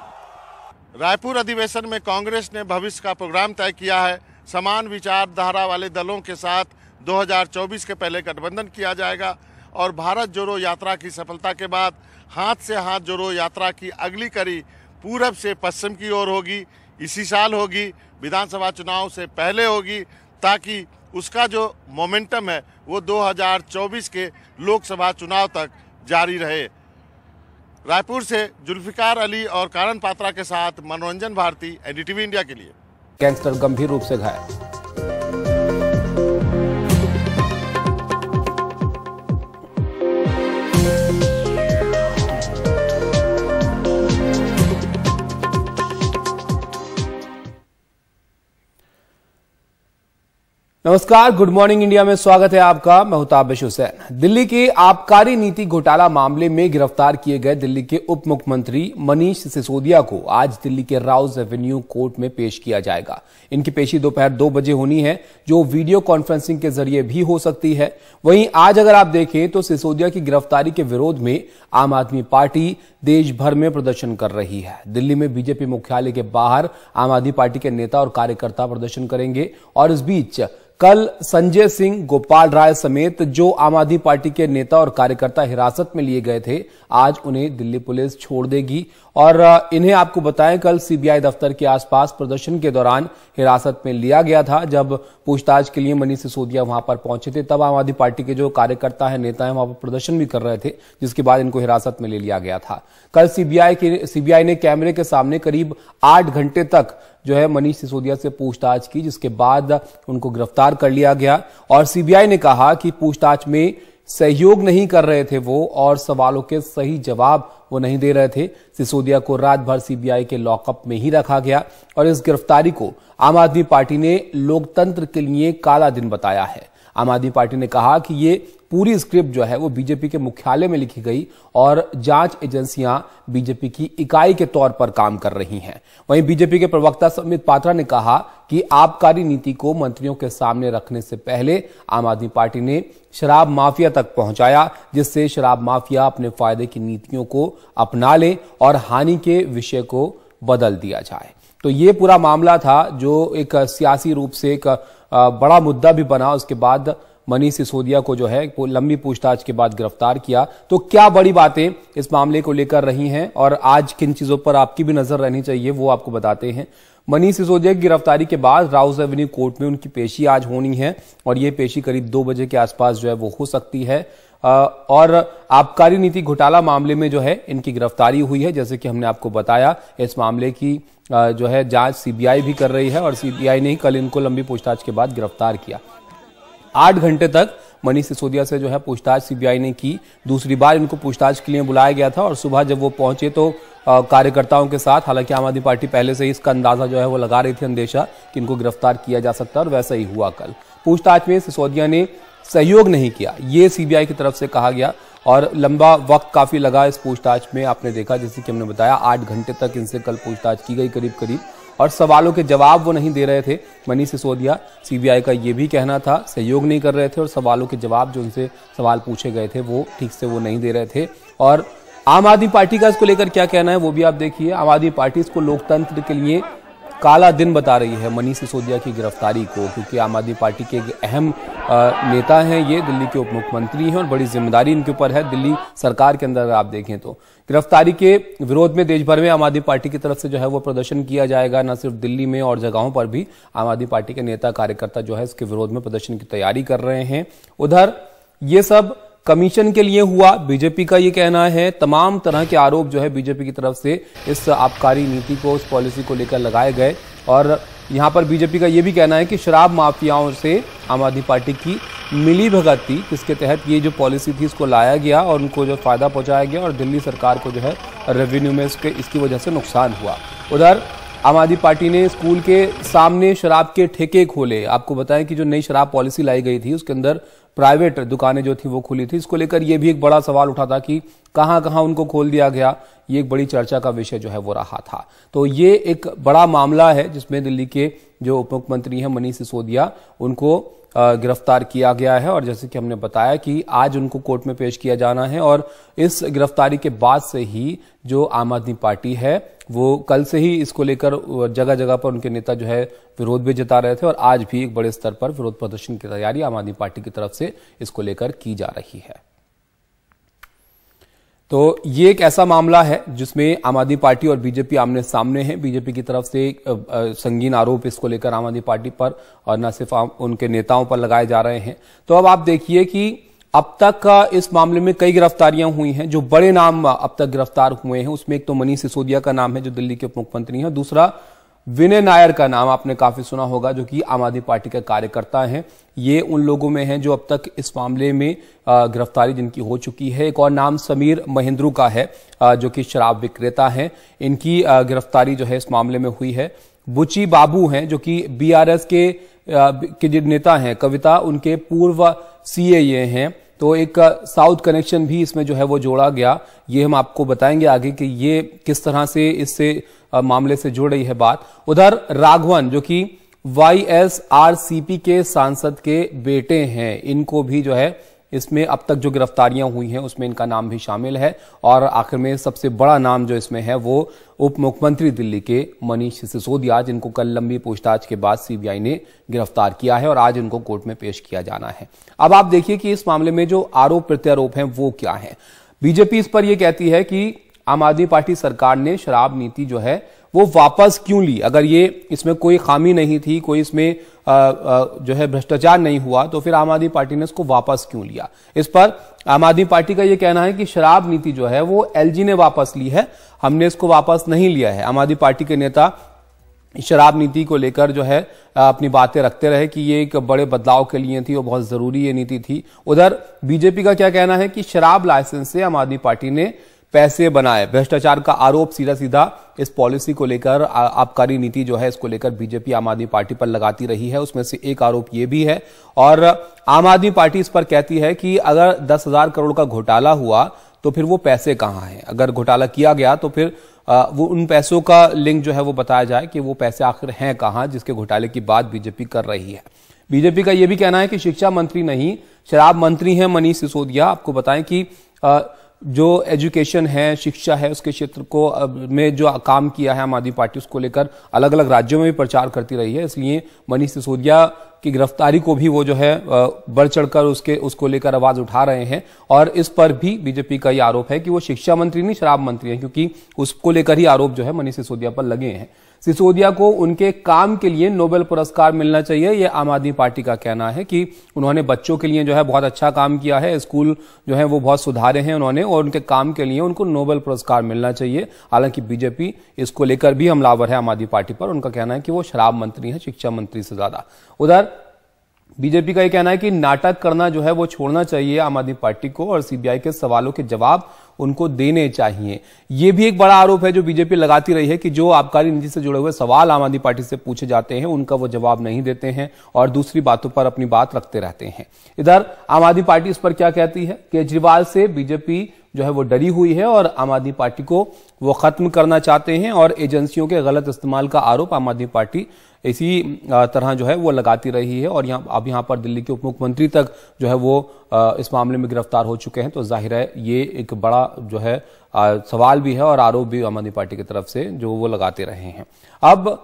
रायपुर अधिवेशन में कांग्रेस ने भविष्य का प्रोग्राम तय किया है समान विचारधारा वाले दलों के साथ 2024 के पहले गठबंधन किया जाएगा और भारत जोड़ो यात्रा की सफलता के बाद हाथ से हाथ जोड़ो यात्रा की अगली कड़ी पूरब से पश्चिम की ओर होगी इसी साल होगी विधानसभा चुनाव से पहले होगी ताकि उसका जो मोमेंटम है वो 2024 के लोकसभा चुनाव तक जारी रहे रायपुर से जुल्फिकार अली और कारण पात्रा के साथ मनोरंजन भारती एनडीटीवी इंडिया के लिए गैंगस्टर गंभीर रूप से घायल नमस्कार गुड मॉर्निंग इंडिया में स्वागत है आपका मैं हुताबिश हुसैन दिल्ली के आबकारी नीति घोटाला मामले में गिरफ्तार किए गए दिल्ली के उप मुख्यमंत्री मनीष सिसोदिया को आज दिल्ली के राउज एवेन्यू कोर्ट में पेश किया जाएगा इनकी पेशी दोपहर दो बजे होनी है जो वीडियो कॉन्फ्रेंसिंग के जरिए भी हो सकती है वहीं आज अगर आप देखें तो सिसोदिया की गिरफ्तारी के विरोध में आम आदमी पार्टी देश भर में प्रदर्शन कर रही है दिल्ली में बीजेपी मुख्यालय के बाहर आम आदमी पार्टी के नेता और कार्यकर्ता प्रदर्शन करेंगे और इस बीच कल संजय सिंह गोपाल राय समेत जो आम आदमी पार्टी के नेता और कार्यकर्ता हिरासत में लिए गए थे आज उन्हें दिल्ली पुलिस छोड़ देगी और इन्हें आपको बताएं कल सीबीआई दफ्तर के आसपास प्रदर्शन के दौरान हिरासत में लिया गया था जब पूछताछ के लिए मनीष सिसोदिया वहां पर पहुंचे थे तब आम आदमी पार्टी के जो कार्यकर्ता है नेता है वहां पर प्रदर्शन भी कर रहे थे जिसके बाद इनको हिरासत में ले लिया गया था कल सीबीआई सीबीआई ने कैमरे के सामने करीब आठ घंटे तक जो है मनीष सिसोदिया से पूछताछ की जिसके बाद उनको गिरफ्तार कर लिया गया और सीबीआई ने कहा कि पूछताछ में सहयोग नहीं कर रहे थे वो और सवालों के सही जवाब वो नहीं दे रहे थे सिसोदिया को रात भर सीबीआई के लॉकअप में ही रखा गया और इस गिरफ्तारी को आम आदमी पार्टी ने लोकतंत्र के लिए काला दिन बताया है आम आदमी पार्टी ने कहा कि ये पूरी स्क्रिप्ट जो है वो बीजेपी के मुख्यालय में लिखी गई और जांच एजेंसियां बीजेपी की इकाई के तौर पर काम कर रही हैं वहीं बीजेपी के प्रवक्ता समित पात्रा ने कहा कि आबकारी नीति को मंत्रियों के सामने रखने से पहले आम आदमी पार्टी ने शराब माफिया तक पहुंचाया जिससे शराब माफिया अपने फायदे की नीतियों को अपना ले और हानि के विषय को बदल दिया जाए तो ये पूरा मामला था जो एक सियासी रूप से एक बड़ा मुद्दा भी बना उसके बाद मनीष सिसोदिया को जो है लंबी पूछताछ के बाद गिरफ्तार किया तो क्या बड़ी बातें इस मामले को लेकर रही हैं और आज किन चीजों पर आपकी भी नजर रहनी चाहिए वो आपको बताते हैं मनीष सिसोदिया की गिरफ्तारी के बाद राउस एवेन्यू कोर्ट में उनकी पेशी आज होनी है और ये पेशी करीब दो बजे के आसपास जो है वो हो सकती है और आबकारी नीति घोटाला मामले में जो है इनकी गिरफ्तारी हुई है जैसे कि हमने आपको बताया इस मामले की जो है जांच सीबीआई भी कर रही है और सीबीआई ने ही कल इनको लंबी पूछताछ के बाद गिरफ्तार किया आठ घंटे तक मनीष सिसोदिया से जो है पूछताछ सीबीआई ने की दूसरी बार इनको पूछताछ के लिए बुलाया गया था और सुबह जब वो पहुंचे तो कार्यकर्ताओं के साथ हालांकि आम आदमी पार्टी पहले से ही इसका अंदाजा जो है वो लगा रही थी अंदेशा कि इनको गिरफ्तार किया जा सकता है और वैसा ही हुआ कल पूछताछ में सिसोदिया ने सहयोग नहीं किया ये सीबीआई की तरफ से कहा गया और लंबा वक्त काफ़ी लगा इस पूछताछ में आपने देखा जैसे कि हमने बताया आठ घंटे तक इनसे कल पूछताछ की गई करीब करीब और सवालों के जवाब वो नहीं दे रहे थे मनीष सिसोदिया सीबीआई का ये भी कहना था सहयोग नहीं कर रहे थे और सवालों के जवाब जो उनसे सवाल पूछे गए थे वो ठीक से वो नहीं दे रहे थे और आम आदमी पार्टी का इसको लेकर क्या कहना है वो भी आप देखिए आम आदमी पार्टी इसको लोकतंत्र के लिए काला दिन बता रही है मनीष सिसोदिया की गिरफ्तारी को क्योंकि आम आदमी पार्टी के एक अहम नेता हैं ये दिल्ली के उप मुख्यमंत्री हैं और बड़ी जिम्मेदारी इनके ऊपर है दिल्ली सरकार के अंदर अगर आप देखें तो गिरफ्तारी के विरोध में देश भर में आम आदमी पार्टी की तरफ से जो है वो प्रदर्शन किया जाएगा न सिर्फ दिल्ली में और जगहों पर भी आम आदमी पार्टी के नेता कार्यकर्ता जो है इसके विरोध में प्रदर्शन की तैयारी कर रहे हैं उधर ये सब कमीशन के लिए हुआ बीजेपी का ये कहना है तमाम तरह के आरोप जो है बीजेपी की तरफ से इस आबकारी नीति को उस पॉलिसी को लेकर लगाए गए और यहाँ पर बीजेपी का ये भी कहना है कि शराब माफियाओं से आम आदमी पार्टी की मिली भगत थी जिसके तहत ये जो पॉलिसी थी इसको लाया गया और उनको जो फ़ायदा पहुँचाया गया और दिल्ली सरकार को जो है रेवेन्यू में इसके इसकी वजह से नुकसान हुआ उधर आम आदमी पार्टी ने स्कूल के सामने शराब के ठेके खोले आपको बताएं कि जो नई शराब पॉलिसी लाई गई थी उसके अंदर प्राइवेट दुकानें जो थी वो खुली थी इसको लेकर यह भी एक बड़ा सवाल उठा था कि कहां कहां उनको खोल दिया गया ये एक बड़ी चर्चा का विषय जो है वो रहा था तो ये एक बड़ा मामला है जिसमें दिल्ली के जो उप मुख्यमंत्री हैं मनीष सिसोदिया उनको गिरफ्तार किया गया है और जैसे कि हमने बताया कि आज उनको कोर्ट में पेश किया जाना है और इस गिरफ्तारी के बाद से ही जो आम आदमी पार्टी है वो कल से ही इसको लेकर जगह जगह पर उनके नेता जो है विरोध भी जता रहे थे और आज भी एक बड़े स्तर पर विरोध प्रदर्शन की तैयारी आम आदमी पार्टी की तरफ से इसको लेकर की जा रही है तो ये एक ऐसा मामला है जिसमें आम आदमी पार्टी और बीजेपी आमने सामने हैं बीजेपी की तरफ से संगीन आरोप इसको लेकर आम आदमी पार्टी पर और न सिर्फ उनके नेताओं पर लगाए जा रहे हैं तो अब आप देखिए कि अब तक इस मामले में कई गिरफ्तारियां हुई हैं जो बड़े नाम अब तक गिरफ्तार हुए हैं उसमें एक तो मनीष सिसोदिया का नाम है जो दिल्ली के उप मुख्यमंत्री हैं दूसरा विनय नायर का नाम आपने काफी सुना होगा जो कि आम आदमी पार्टी का कार्यकर्ता हैं ये उन लोगों में हैं जो अब तक इस मामले में गिरफ्तारी जिनकी हो चुकी है एक और नाम समीर महेंद्रू का है जो कि शराब विक्रेता है इनकी गिरफ्तारी जो है इस मामले में हुई है बुची बाबू हैं जो कि बीआरएस के के जो नेता हैं कविता उनके पूर्व सीए हैं तो एक साउथ कनेक्शन भी इसमें जो है वो जोड़ा गया ये हम आपको बताएंगे आगे कि ये किस तरह से इससे मामले से जुड़ रही है बात उधर राघवन जो कि Y S R C P के सांसद के बेटे हैं इनको भी जो है इसमें अब तक जो गिरफ्तारियां हुई हैं उसमें इनका नाम भी शामिल है और आखिर में सबसे बड़ा नाम जो इसमें है वो उप मुख्यमंत्री दिल्ली के मनीष सिसोदिया जिनको कल लंबी पूछताछ के बाद सीबीआई ने गिरफ्तार किया है और आज इनको कोर्ट में पेश किया जाना है अब आप देखिए कि इस मामले में जो आरोप प्रत्यारोप है वो क्या है बीजेपी इस पर यह कहती है कि आम आदमी पार्टी सरकार ने शराब नीति जो है वो वापस क्यों ली अगर ये इसमें कोई खामी नहीं थी कोई इसमें आ, आ, जो है भ्रष्टाचार नहीं हुआ तो फिर आम आदमी पार्टी ने इसको वापस क्यों लिया इस पर आम आदमी पार्टी का ये कहना है कि शराब नीति जो है वो एलजी ने वापस ली है हमने इसको वापस नहीं लिया है आम आदमी पार्टी के नेता शराब नीति को लेकर जो है अपनी बातें रखते रहे कि ये एक बड़े बदलाव के लिए थी और बहुत जरूरी ये नीति थी उधर बीजेपी का क्या कहना है कि शराब लाइसेंस से आम आदमी पार्टी ने पैसे बनाए भ्रष्टाचार का आरोप सीधा सीधा इस पॉलिसी को लेकर आबकारी नीति जो है इसको लेकर बीजेपी आम आदमी पार्टी पर लगाती रही है उसमें से एक आरोप ये भी है और आम आदमी पार्टी इस पर कहती है कि अगर दस हजार करोड़ का घोटाला हुआ तो फिर वो पैसे कहाँ हैं अगर घोटाला किया गया तो फिर वो उन पैसों का लिंक जो है वो बताया जाए कि वो पैसे आखिर हैं कहाँ जिसके घोटाले की बात बीजेपी कर रही है बीजेपी का ये भी कहना है कि शिक्षा मंत्री नहीं शराब मंत्री हैं मनीष सिसोदिया आपको बताएं कि जो एजुकेशन है शिक्षा है उसके क्षेत्र को में जो काम किया है आम आदमी पार्टी उसको लेकर अलग अलग राज्यों में भी प्रचार करती रही है इसलिए मनीष सिसोदिया की गिरफ्तारी को भी वो जो है बढ़ चढ़कर उसके उसको लेकर आवाज उठा रहे हैं और इस पर भी बीजेपी का ये आरोप है कि वो शिक्षा मंत्री नहीं शराब मंत्री है क्योंकि उसको लेकर ही आरोप जो है मनीष सिसोदिया पर लगे हैं सिसोदिया को उनके काम के लिए नोबेल पुरस्कार मिलना चाहिए यह आम आदमी पार्टी का कहना है कि उन्होंने बच्चों के लिए जो है बहुत अच्छा काम किया है स्कूल जो है वो बहुत सुधारे हैं उन्होंने और उनके काम के लिए उनको नोबेल पुरस्कार मिलना चाहिए हालांकि बीजेपी इसको लेकर भी हमलावर है आम आदमी पार्टी पर उनका कहना है कि वो शराब मंत्री है शिक्षा मंत्री से ज्यादा उधर बीजेपी का ये कहना है कि नाटक करना जो है वो छोड़ना चाहिए आम आदमी पार्टी को और सीबीआई के सवालों के जवाब उनको देने चाहिए यह भी एक बड़ा आरोप है जो बीजेपी लगाती रही है कि जो आबकारी नीति से जुड़े हुए सवाल आम आदमी पार्टी से पूछे जाते हैं उनका वो जवाब नहीं देते हैं और दूसरी बातों पर अपनी बात रखते रहते हैं इधर आम आदमी पार्टी इस पर क्या कहती है केजरीवाल से बीजेपी जो है वो डरी हुई है और आम आदमी पार्टी को वो ख़त्म करना चाहते हैं और एजेंसियों के गलत इस्तेमाल का आरोप आम आदमी पार्टी इसी तरह जो है वो लगाती रही है और यहाँ अब यहाँ पर दिल्ली के उप मुख्यमंत्री तक जो है वो इस मामले में गिरफ्तार हो चुके हैं तो जाहिर है ये एक बड़ा जो है सवाल भी है और आरोप भी आम आदमी पार्टी की तरफ से जो वो लगाते रहे हैं अब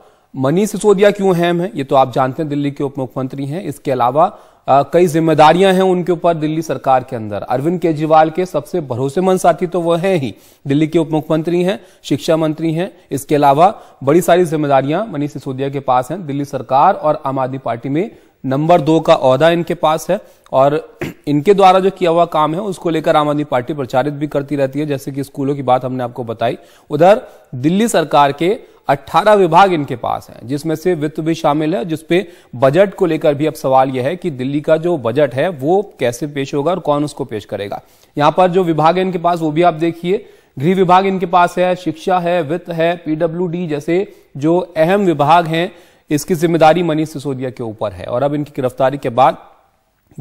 मनीष सिसोदिया क्यों अहम है ये तो आप जानते हैं दिल्ली के उप मुख्यमंत्री हैं इसके अलावा कई जिम्मेदारियां हैं उनके ऊपर दिल्ली सरकार के अंदर अरविंद केजरीवाल के सबसे भरोसेमंद साथी तो वह हैं ही दिल्ली के उप मुख्यमंत्री हैं शिक्षा मंत्री हैं इसके अलावा बड़ी सारी जिम्मेदारियां मनीष सिसोदिया के पास हैं दिल्ली सरकार और आम आदमी पार्टी में नंबर दो का अहदा इनके पास है और *clears throat* इनके द्वारा जो किया हुआ काम है उसको लेकर आम आदमी पार्टी प्रचारित भी करती रहती है जैसे कि स्कूलों की बात हमने आपको बताई उधर दिल्ली सरकार के 18 विभाग इनके पास हैं जिसमें से वित्त भी शामिल है जिसपे बजट को लेकर भी अब सवाल यह है कि दिल्ली का जो बजट है वो कैसे पेश होगा और कौन उसको पेश करेगा यहां पर जो विभाग है इनके पास वो भी आप देखिए गृह विभाग इनके पास है शिक्षा है वित्त है पीडब्ल्यू जैसे जो अहम विभाग हैं इसकी जिम्मेदारी मनीष सिसोदिया के ऊपर है और अब इनकी गिरफ्तारी के बाद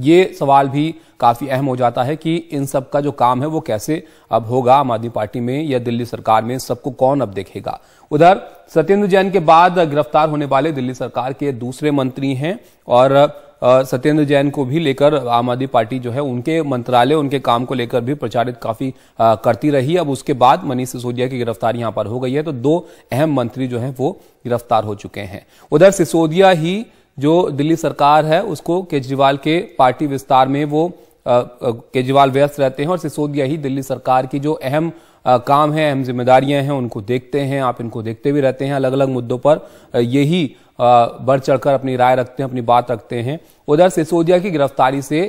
ये सवाल भी काफी अहम हो जाता है कि इन सब का जो काम है वो कैसे अब होगा आम आदमी पार्टी में या दिल्ली सरकार में सबको कौन अब देखेगा उधर सत्येंद्र जैन के बाद गिरफ्तार होने वाले दिल्ली सरकार के दूसरे मंत्री हैं और सत्येंद्र जैन को भी लेकर आम आदमी पार्टी जो है उनके मंत्रालय उनके काम को लेकर भी प्रचारित काफी करती रही अब उसके बाद मनीष सिसोदिया की गिरफ्तारी यहां पर हो गई है तो दो अहम मंत्री जो है वो गिरफ्तार हो चुके हैं उधर सिसोदिया ही जो दिल्ली सरकार है उसको केजरीवाल के पार्टी विस्तार में वो केजरीवाल व्यस्त रहते हैं और सिसोदिया ही दिल्ली सरकार की जो अहम काम है अहम जिम्मेदारियां हैं उनको देखते हैं आप इनको देखते भी रहते हैं अलग अलग मुद्दों पर यही बढ़ चढ़कर अपनी राय रखते हैं अपनी बात रखते हैं उधर सिसोदिया की गिरफ्तारी से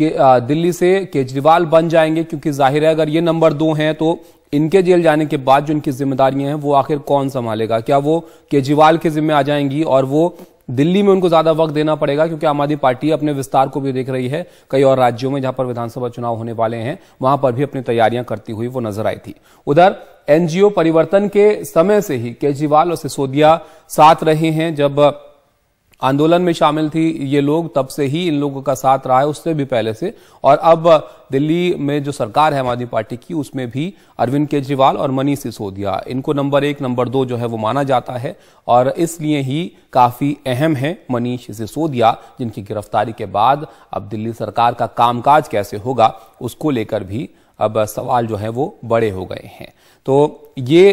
के दिल्ली से केजरीवाल बन जाएंगे क्योंकि जाहिर है अगर ये नंबर दो हैं तो इनके जेल जाने के बाद जो इनकी जिम्मेदारियां हैं वो आखिर कौन संभालेगा क्या वो केजरीवाल के जिम्मे आ जाएंगी और वो दिल्ली में उनको ज्यादा वक्त देना पड़ेगा क्योंकि आम आदमी पार्टी अपने विस्तार को भी देख रही है कई और राज्यों में जहां पर विधानसभा चुनाव होने वाले हैं वहां पर भी अपनी तैयारियां करती हुई वो नजर आई थी उधर एनजीओ परिवर्तन के समय से ही केजरीवाल और सिसोदिया साथ रहे हैं जब आंदोलन में शामिल थी ये लोग तब से ही इन लोगों का साथ रहा है उससे भी पहले से और अब दिल्ली में जो सरकार है आम आदमी पार्टी की उसमें भी अरविंद केजरीवाल और मनीष सिसोदिया इनको नंबर एक नंबर दो जो है वो माना जाता है और इसलिए ही काफी अहम है मनीष सिसोदिया जिनकी गिरफ्तारी के बाद अब दिल्ली सरकार का कामकाज कैसे होगा उसको लेकर भी अब सवाल जो है वो बड़े हो गए हैं तो ये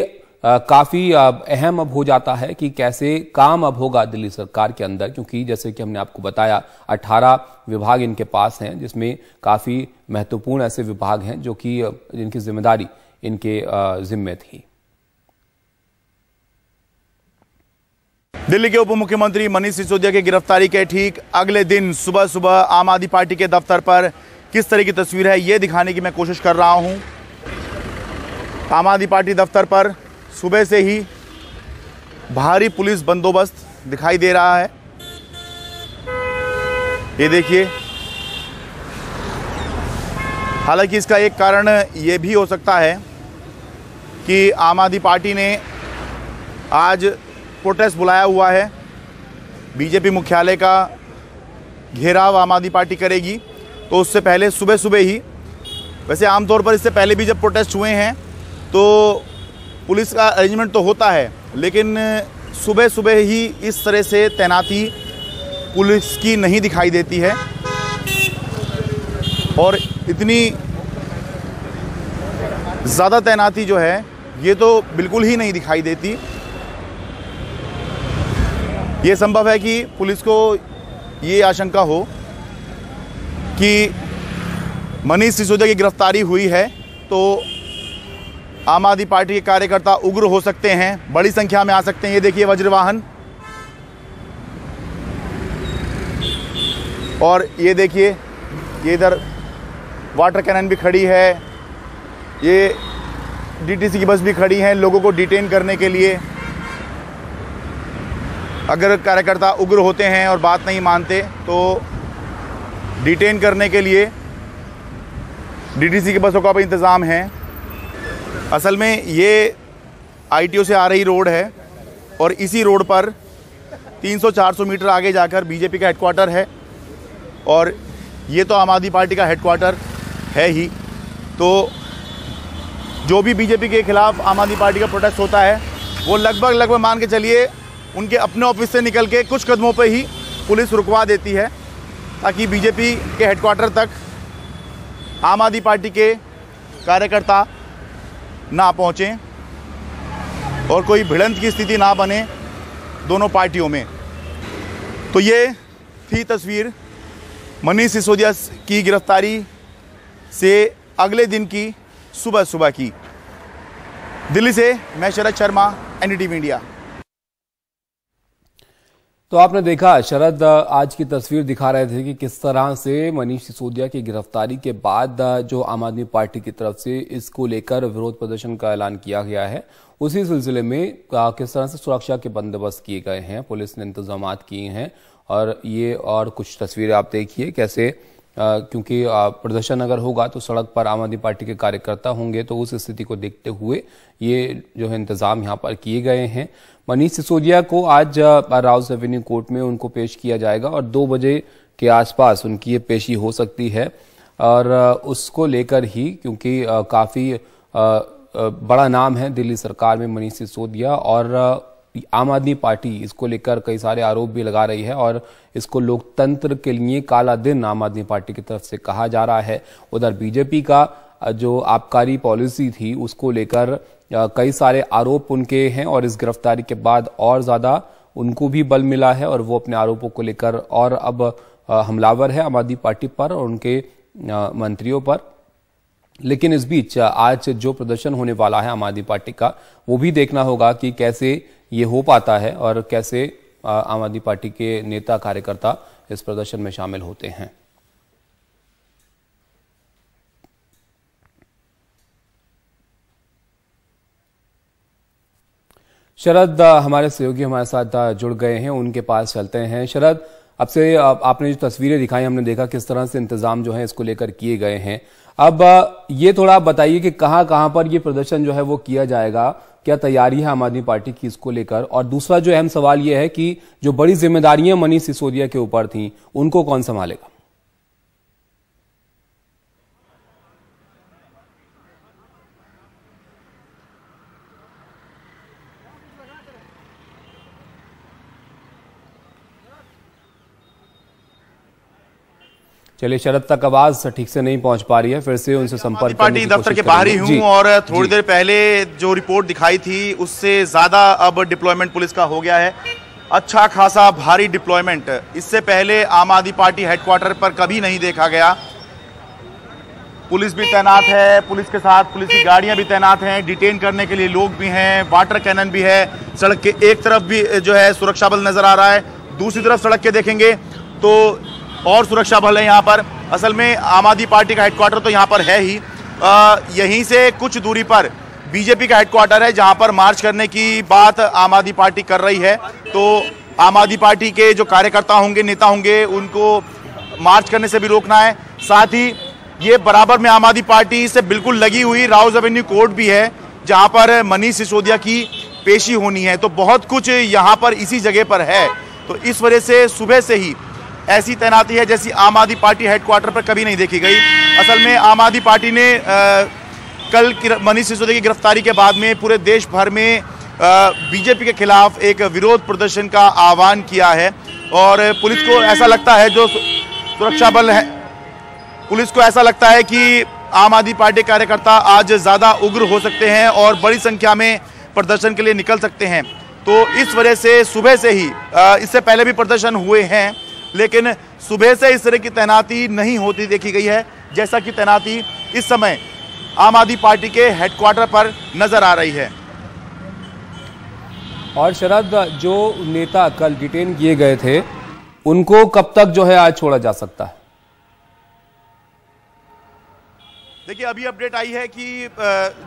काफ़ी अहम अब हो जाता है कि कैसे काम अब होगा दिल्ली सरकार के अंदर क्योंकि जैसे कि हमने आपको बताया 18 विभाग इनके पास हैं जिसमें काफ़ी महत्वपूर्ण ऐसे विभाग हैं जो कि जिनकी जिम्मेदारी इनके जिम्मे थी दिल्ली के उप मुख्यमंत्री मनीष सिसोदिया की गिरफ्तारी के ठीक अगले दिन सुबह सुबह आम आदमी पार्टी के दफ्तर पर किस तरह की तस्वीर है ये दिखाने की मैं कोशिश कर रहा हूँ आम आदमी पार्टी दफ्तर पर सुबह से ही भारी पुलिस बंदोबस्त दिखाई दे रहा है ये देखिए हालांकि इसका एक कारण ये भी हो सकता है कि आम आदमी पार्टी ने आज प्रोटेस्ट बुलाया हुआ है बीजेपी मुख्यालय का घेराव आम आदमी पार्टी करेगी तो उससे पहले सुबह सुबह ही वैसे आमतौर पर इससे पहले भी जब प्रोटेस्ट हुए हैं तो पुलिस का अरेंजमेंट तो होता है लेकिन सुबह सुबह ही इस तरह से तैनाती पुलिस की नहीं दिखाई देती है और इतनी ज़्यादा तैनाती जो है ये तो बिल्कुल ही नहीं दिखाई देती ये संभव है कि पुलिस को ये आशंका हो कि मनीष सिसोदिया की गिरफ्तारी हुई है तो आम आदमी पार्टी के कार्यकर्ता उग्र हो सकते हैं बड़ी संख्या में आ सकते हैं ये देखिए वज्रवाहन और ये देखिए ये इधर वाटर कैनन भी खड़ी है ये डीटीसी की बस भी खड़ी है लोगों को डिटेन करने के लिए अगर कार्यकर्ता उग्र होते हैं और बात नहीं मानते तो डिटेन करने के लिए डीटीसी की बसों का भी इंतज़ाम है असल में ये आईटीओ से आ रही रोड है और इसी रोड पर 300-400 मीटर आगे जाकर बीजेपी का हेडक्वार्टर है और ये तो आम आदमी पार्टी का हेडक्वार्टर है ही तो जो भी बीजेपी के खिलाफ आम आदमी पार्टी का प्रोटेस्ट होता है वो लगभग लगभग मान के चलिए उनके अपने ऑफिस से निकल के कुछ कदमों पर ही पुलिस रुकवा देती है ताकि बीजेपी के हेडक्वार्टर तक आम आदमी पार्टी के कार्यकर्ता ना पहुँचें और कोई भिड़ंत की स्थिति ना बने दोनों पार्टियों में तो ये थी तस्वीर मनीष सिसोदिया की गिरफ्तारी से अगले दिन की सुबह सुबह की दिल्ली से मैं शरद शर्मा एन इंडिया तो आपने देखा शरद आज की तस्वीर दिखा रहे थे कि किस तरह से मनीष सिसोदिया की गिरफ्तारी के बाद जो आम आदमी पार्टी की तरफ से इसको लेकर विरोध प्रदर्शन का ऐलान किया गया है उसी सिलसिले में किस तरह से सुरक्षा के बंदोबस्त किए गए हैं पुलिस ने इंतजाम किए हैं और ये और कुछ तस्वीरें आप देखिए कैसे क्योंकि प्रदर्शन अगर होगा तो सड़क पर आम आदमी पार्टी के कार्यकर्ता होंगे तो उस स्थिति को देखते हुए ये जो है इंतज़ाम यहाँ पर किए गए हैं मनीष सिसोदिया को आज राउस रेवेन्यू कोर्ट में उनको पेश किया जाएगा और दो बजे के आसपास उनकी ये पेशी हो सकती है और उसको लेकर ही क्योंकि काफ़ी बड़ा नाम है दिल्ली सरकार में मनीष सिसोदिया और आम आदमी पार्टी इसको लेकर कई सारे आरोप भी लगा रही है और इसको लोकतंत्र के लिए काला दिन आम आदमी पार्टी की तरफ से कहा जा रहा है उधर बीजेपी का जो आबकारी पॉलिसी थी उसको लेकर कई सारे आरोप उनके हैं और इस गिरफ्तारी के बाद और ज्यादा उनको भी बल मिला है और वो अपने आरोपों को लेकर और अब हमलावर है आम आदमी पार्टी पर और उनके मंत्रियों पर लेकिन इस बीच आज जो प्रदर्शन होने वाला है आम आदमी पार्टी का वो भी देखना होगा कि कैसे ये हो पाता है और कैसे आम आदमी पार्टी के नेता कार्यकर्ता इस प्रदर्शन में शामिल होते हैं शरद हमारे सहयोगी हमारे साथ जुड़ गए हैं उनके पास चलते हैं शरद अब से आपने जो तस्वीरें दिखाई हमने देखा किस तरह से इंतजाम जो है इसको लेकर किए गए हैं अब ये थोड़ा आप बताइए कि कहाँ कहां पर ये प्रदर्शन जो है वो किया जाएगा क्या तैयारी है आम आदमी पार्टी की इसको लेकर और दूसरा जो अहम सवाल ये है कि जो बड़ी जिम्मेदारियां मनीष सिसोदिया के ऊपर थी उनको कौन संभालेगा चलिए शरद तक आवाज ठीक से नहीं पहुंच पा रही है फिर से उनसे संपर्क पार्टी दफ्तर के बाहर ही हूं और थोड़ी देर पहले जो रिपोर्ट दिखाई थी उससे ज्यादा अब डिप्लॉयमेंट पुलिस का हो गया है अच्छा खासा भारी डिप्लॉयमेंट इससे पहले आम आदमी पार्टी हेडक्वार्टर पर कभी नहीं देखा गया पुलिस भी तैनात है पुलिस के साथ पुलिस की गाड़ियां भी तैनात हैं डिटेन करने के लिए लोग भी हैं वाटर कैनन भी है सड़क के एक तरफ भी जो है सुरक्षा बल नजर आ रहा है दूसरी तरफ सड़क के देखेंगे तो और सुरक्षा बल है यहाँ पर असल में आम आदमी पार्टी का हेडक्वार्टर तो यहाँ पर है ही यहीं से कुछ दूरी पर बीजेपी का हेडक्वार्टर है जहाँ पर मार्च करने की बात आम आदमी पार्टी कर रही है तो आम आदमी पार्टी के जो कार्यकर्ता होंगे नेता होंगे उनको मार्च करने से भी रोकना है साथ ही ये बराबर में आम आदमी पार्टी से बिल्कुल लगी हुई राउज एवेन्यू कोर्ट भी है जहाँ पर मनीष सिसोदिया की पेशी होनी है तो बहुत कुछ यहाँ पर इसी जगह पर है तो इस वजह से सुबह से ही ऐसी तैनाती है जैसी आम आदमी पार्टी हेडक्वार्टर पर कभी नहीं देखी गई असल में आम आदमी पार्टी ने आ, कल मनीष सिसोदिया की गिरफ्तारी के बाद में पूरे देश भर में बीजेपी के खिलाफ एक विरोध प्रदर्शन का आह्वान किया है और पुलिस को ऐसा लगता है जो सुरक्षा बल है पुलिस को ऐसा लगता है कि आम आदमी पार्टी कार्यकर्ता आज ज़्यादा उग्र हो सकते हैं और बड़ी संख्या में प्रदर्शन के लिए निकल सकते हैं तो इस वजह से सुबह से ही इससे पहले भी प्रदर्शन हुए हैं लेकिन सुबह से इस तरह की तैनाती नहीं होती देखी गई है जैसा कि तैनाती इस समय आम आदमी पार्टी के हेडक्वार्टर पर नजर आ रही है और शरद जो नेता कल डिटेन किए गए थे उनको कब तक जो है आज छोड़ा जा सकता है देखिए अभी अपडेट आई है कि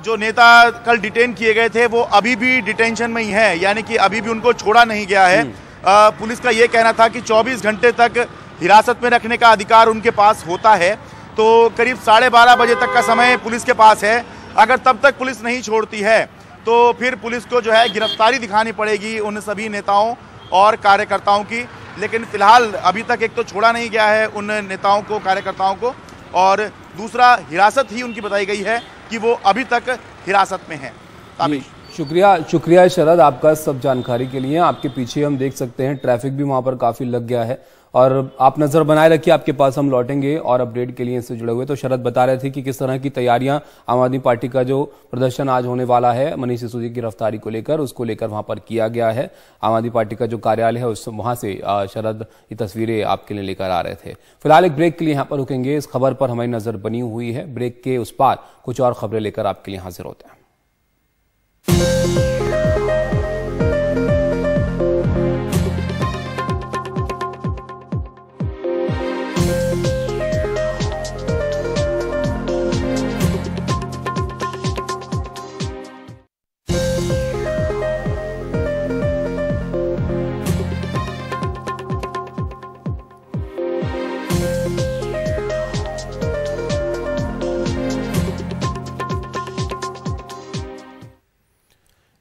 जो नेता कल डिटेन किए गए थे वो अभी भी डिटेंशन में ही है यानी कि अभी भी उनको छोड़ा नहीं गया है हम्म। पुलिस का ये कहना था कि 24 घंटे तक हिरासत में रखने का अधिकार उनके पास होता है तो करीब साढ़े बारह बजे तक का समय पुलिस के पास है अगर तब तक पुलिस नहीं छोड़ती है तो फिर पुलिस को जो है गिरफ्तारी दिखानी पड़ेगी उन सभी नेताओं और कार्यकर्ताओं की लेकिन फिलहाल अभी तक एक तो छोड़ा नहीं गया है उन नेताओं को कार्यकर्ताओं को और दूसरा हिरासत ही उनकी बताई गई है कि वो अभी तक हिरासत में है हैं शुक्रिया शुक्रिया शरद आपका सब जानकारी के लिए आपके पीछे हम देख सकते हैं ट्रैफिक भी वहाँ पर काफ़ी लग गया है और आप नज़र बनाए रखिए आपके पास हम लौटेंगे और अपडेट के लिए इससे जुड़े हुए तो शरद बता रहे थे कि किस तरह की तैयारियां आम आदमी पार्टी का जो प्रदर्शन आज होने वाला है मनीष सिसोदिया की गिरफ्तारी को लेकर उसको लेकर वहां पर किया गया है आम आदमी पार्टी का जो कार्यालय है उस वहां से शरद ये तस्वीरें आपके लिए लेकर आ रहे थे फिलहाल एक ब्रेक के लिए यहाँ पर रुकेंगे इस खबर पर हमारी नज़र बनी हुई है ब्रेक के उस पार कुछ और खबरें लेकर आपके लिए हाजिर होते हैं Música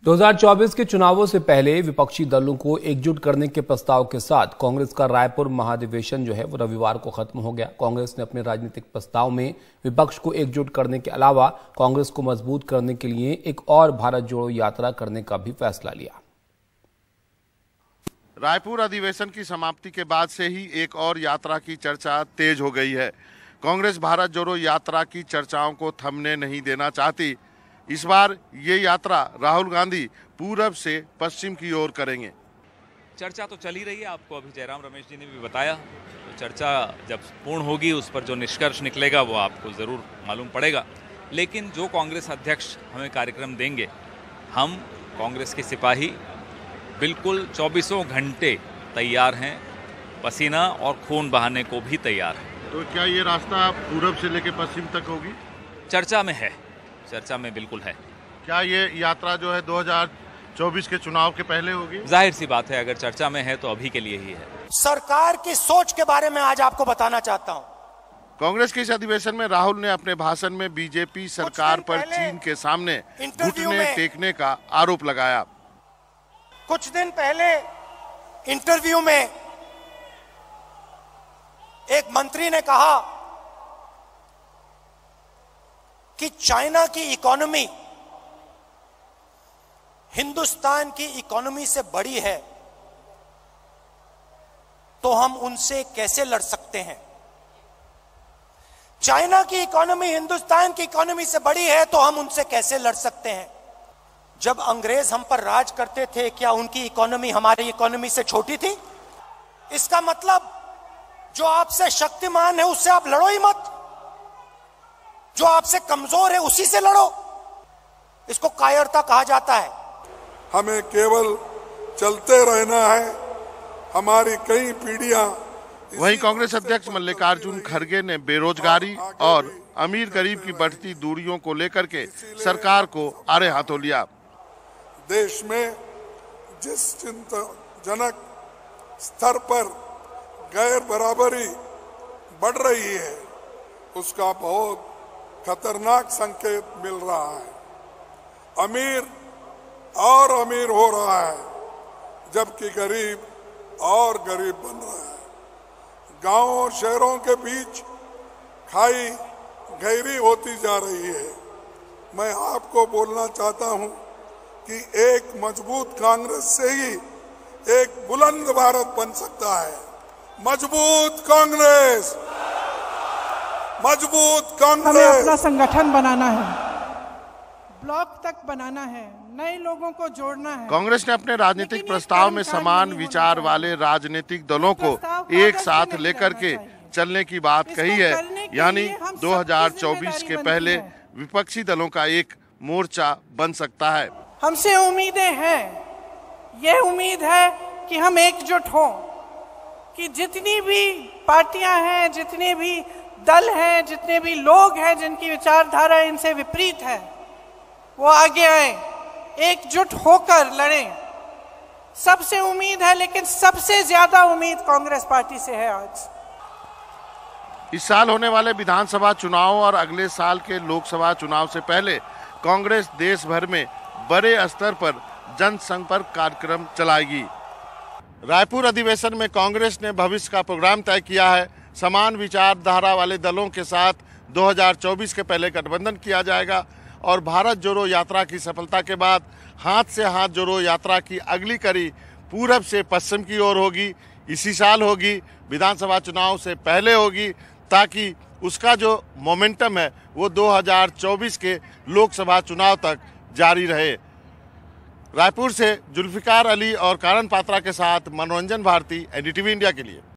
2024 के चुनावों से पहले विपक्षी दलों को एकजुट करने के प्रस्ताव के साथ कांग्रेस का रायपुर महाधिवेशन जो है वो रविवार को खत्म हो गया कांग्रेस ने अपने राजनीतिक प्रस्ताव में विपक्ष को एकजुट करने के अलावा कांग्रेस को मजबूत करने के लिए एक और भारत जोड़ो यात्रा करने का भी फैसला लिया रायपुर अधिवेशन की समाप्ति के बाद से ही एक और यात्रा की चर्चा तेज हो गई है कांग्रेस भारत जोड़ो यात्रा की चर्चाओं को थमने नहीं देना चाहती इस बार ये यात्रा राहुल गांधी पूरब से पश्चिम की ओर करेंगे चर्चा तो चली रही है आपको अभी जयराम रमेश जी ने भी बताया तो चर्चा जब पूर्ण होगी उस पर जो निष्कर्ष निकलेगा वो आपको ज़रूर मालूम पड़ेगा लेकिन जो कांग्रेस अध्यक्ष हमें कार्यक्रम देंगे हम कांग्रेस के सिपाही बिल्कुल चौबीसों घंटे तैयार हैं पसीना और खून बहाने को भी तैयार हैं तो क्या ये रास्ता पूरब से लेकर पश्चिम तक होगी चर्चा में है चर्चा में बिल्कुल है क्या ये यात्रा जो है 2024 के चुनाव के पहले होगी जाहिर सी बात है अगर चर्चा में है तो अभी के लिए ही है सरकार की सोच के बारे में आज आपको बताना चाहता हूँ कांग्रेस के इस अधिवेशन में राहुल ने अपने भाषण में बीजेपी सरकार पर चीन के सामने घुटने टेकने का आरोप लगाया कुछ दिन पहले इंटरव्यू में एक मंत्री ने कहा कि चाइना की इकोनॉमी हिंदुस्तान की इकोनॉमी से बड़ी है तो हम उनसे कैसे लड़ सकते हैं चाइना की इकोनॉमी हिंदुस्तान की इकोनॉमी से बड़ी है तो हम उनसे कैसे लड़ सकते हैं जब अंग्रेज हम पर राज करते थे क्या उनकी इकोनॉमी हमारी इकोनॉमी से छोटी थी इसका मतलब जो आपसे शक्तिमान है उससे आप लड़ो ही मत जो आपसे कमजोर है उसी से लड़ो इसको कायरता कहा जाता है हमें केवल चलते रहना है हमारी कई पीढ़ियां वहीं कांग्रेस अध्यक्ष मल्लिकार्जुन खड़गे ने बेरोजगारी और अमीर गरीब की बढ़ती दूरियों को लेकर के सरकार को आरे हाथों लिया देश में जिस चिंताजनक स्तर पर गैर बराबरी बढ़ रही है उसका बहुत खतरनाक संकेत मिल रहा है अमीर और अमीर हो रहा है जबकि गरीब और गरीब बन रहा है और शहरों के बीच खाई गहरी होती जा रही है मैं आपको बोलना चाहता हूं कि एक मजबूत कांग्रेस से ही एक बुलंद भारत बन सकता है मजबूत कांग्रेस मजबूत कांग्रेस हमें अपना संगठन बनाना है ब्लॉक तक बनाना है नए लोगों को जोड़ना है कांग्रेस ने अपने राजनीतिक प्रस्ताव में समान विचार वाले राजनीतिक दलों को एक साथ लेकर के चलने की बात कही है यानी 2024 के पहले विपक्षी दलों का एक मोर्चा बन सकता है हमसे उम्मीदें हैं ये उम्मीद है कि हम एकजुट हों कि जितनी भी पार्टियां हैं जितने भी दल हैं जितने भी लोग हैं जिनकी विचारधारा इनसे विपरीत है वो आगे आए एकजुट होकर लड़े सबसे उम्मीद है लेकिन सबसे ज्यादा उम्मीद कांग्रेस पार्टी से है आज इस साल होने वाले विधानसभा चुनाव और अगले साल के लोकसभा चुनाव से पहले कांग्रेस देश भर में बड़े स्तर पर जनसंपर्क कार्यक्रम चलाएगी रायपुर अधिवेशन में कांग्रेस ने भविष्य का प्रोग्राम तय किया है समान विचारधारा वाले दलों के साथ 2024 के पहले गठबंधन किया जाएगा और भारत जोड़ो यात्रा की सफलता के बाद हाथ से हाथ जोड़ो यात्रा की अगली कड़ी पूरब से पश्चिम की ओर होगी इसी साल होगी विधानसभा चुनाव से पहले होगी ताकि उसका जो मोमेंटम है वो 2024 के लोकसभा चुनाव तक जारी रहे रायपुर से जुल्फिकार अली और कारण पात्रा के साथ मनोरंजन भारती एनडीटीवी इंडिया के लिए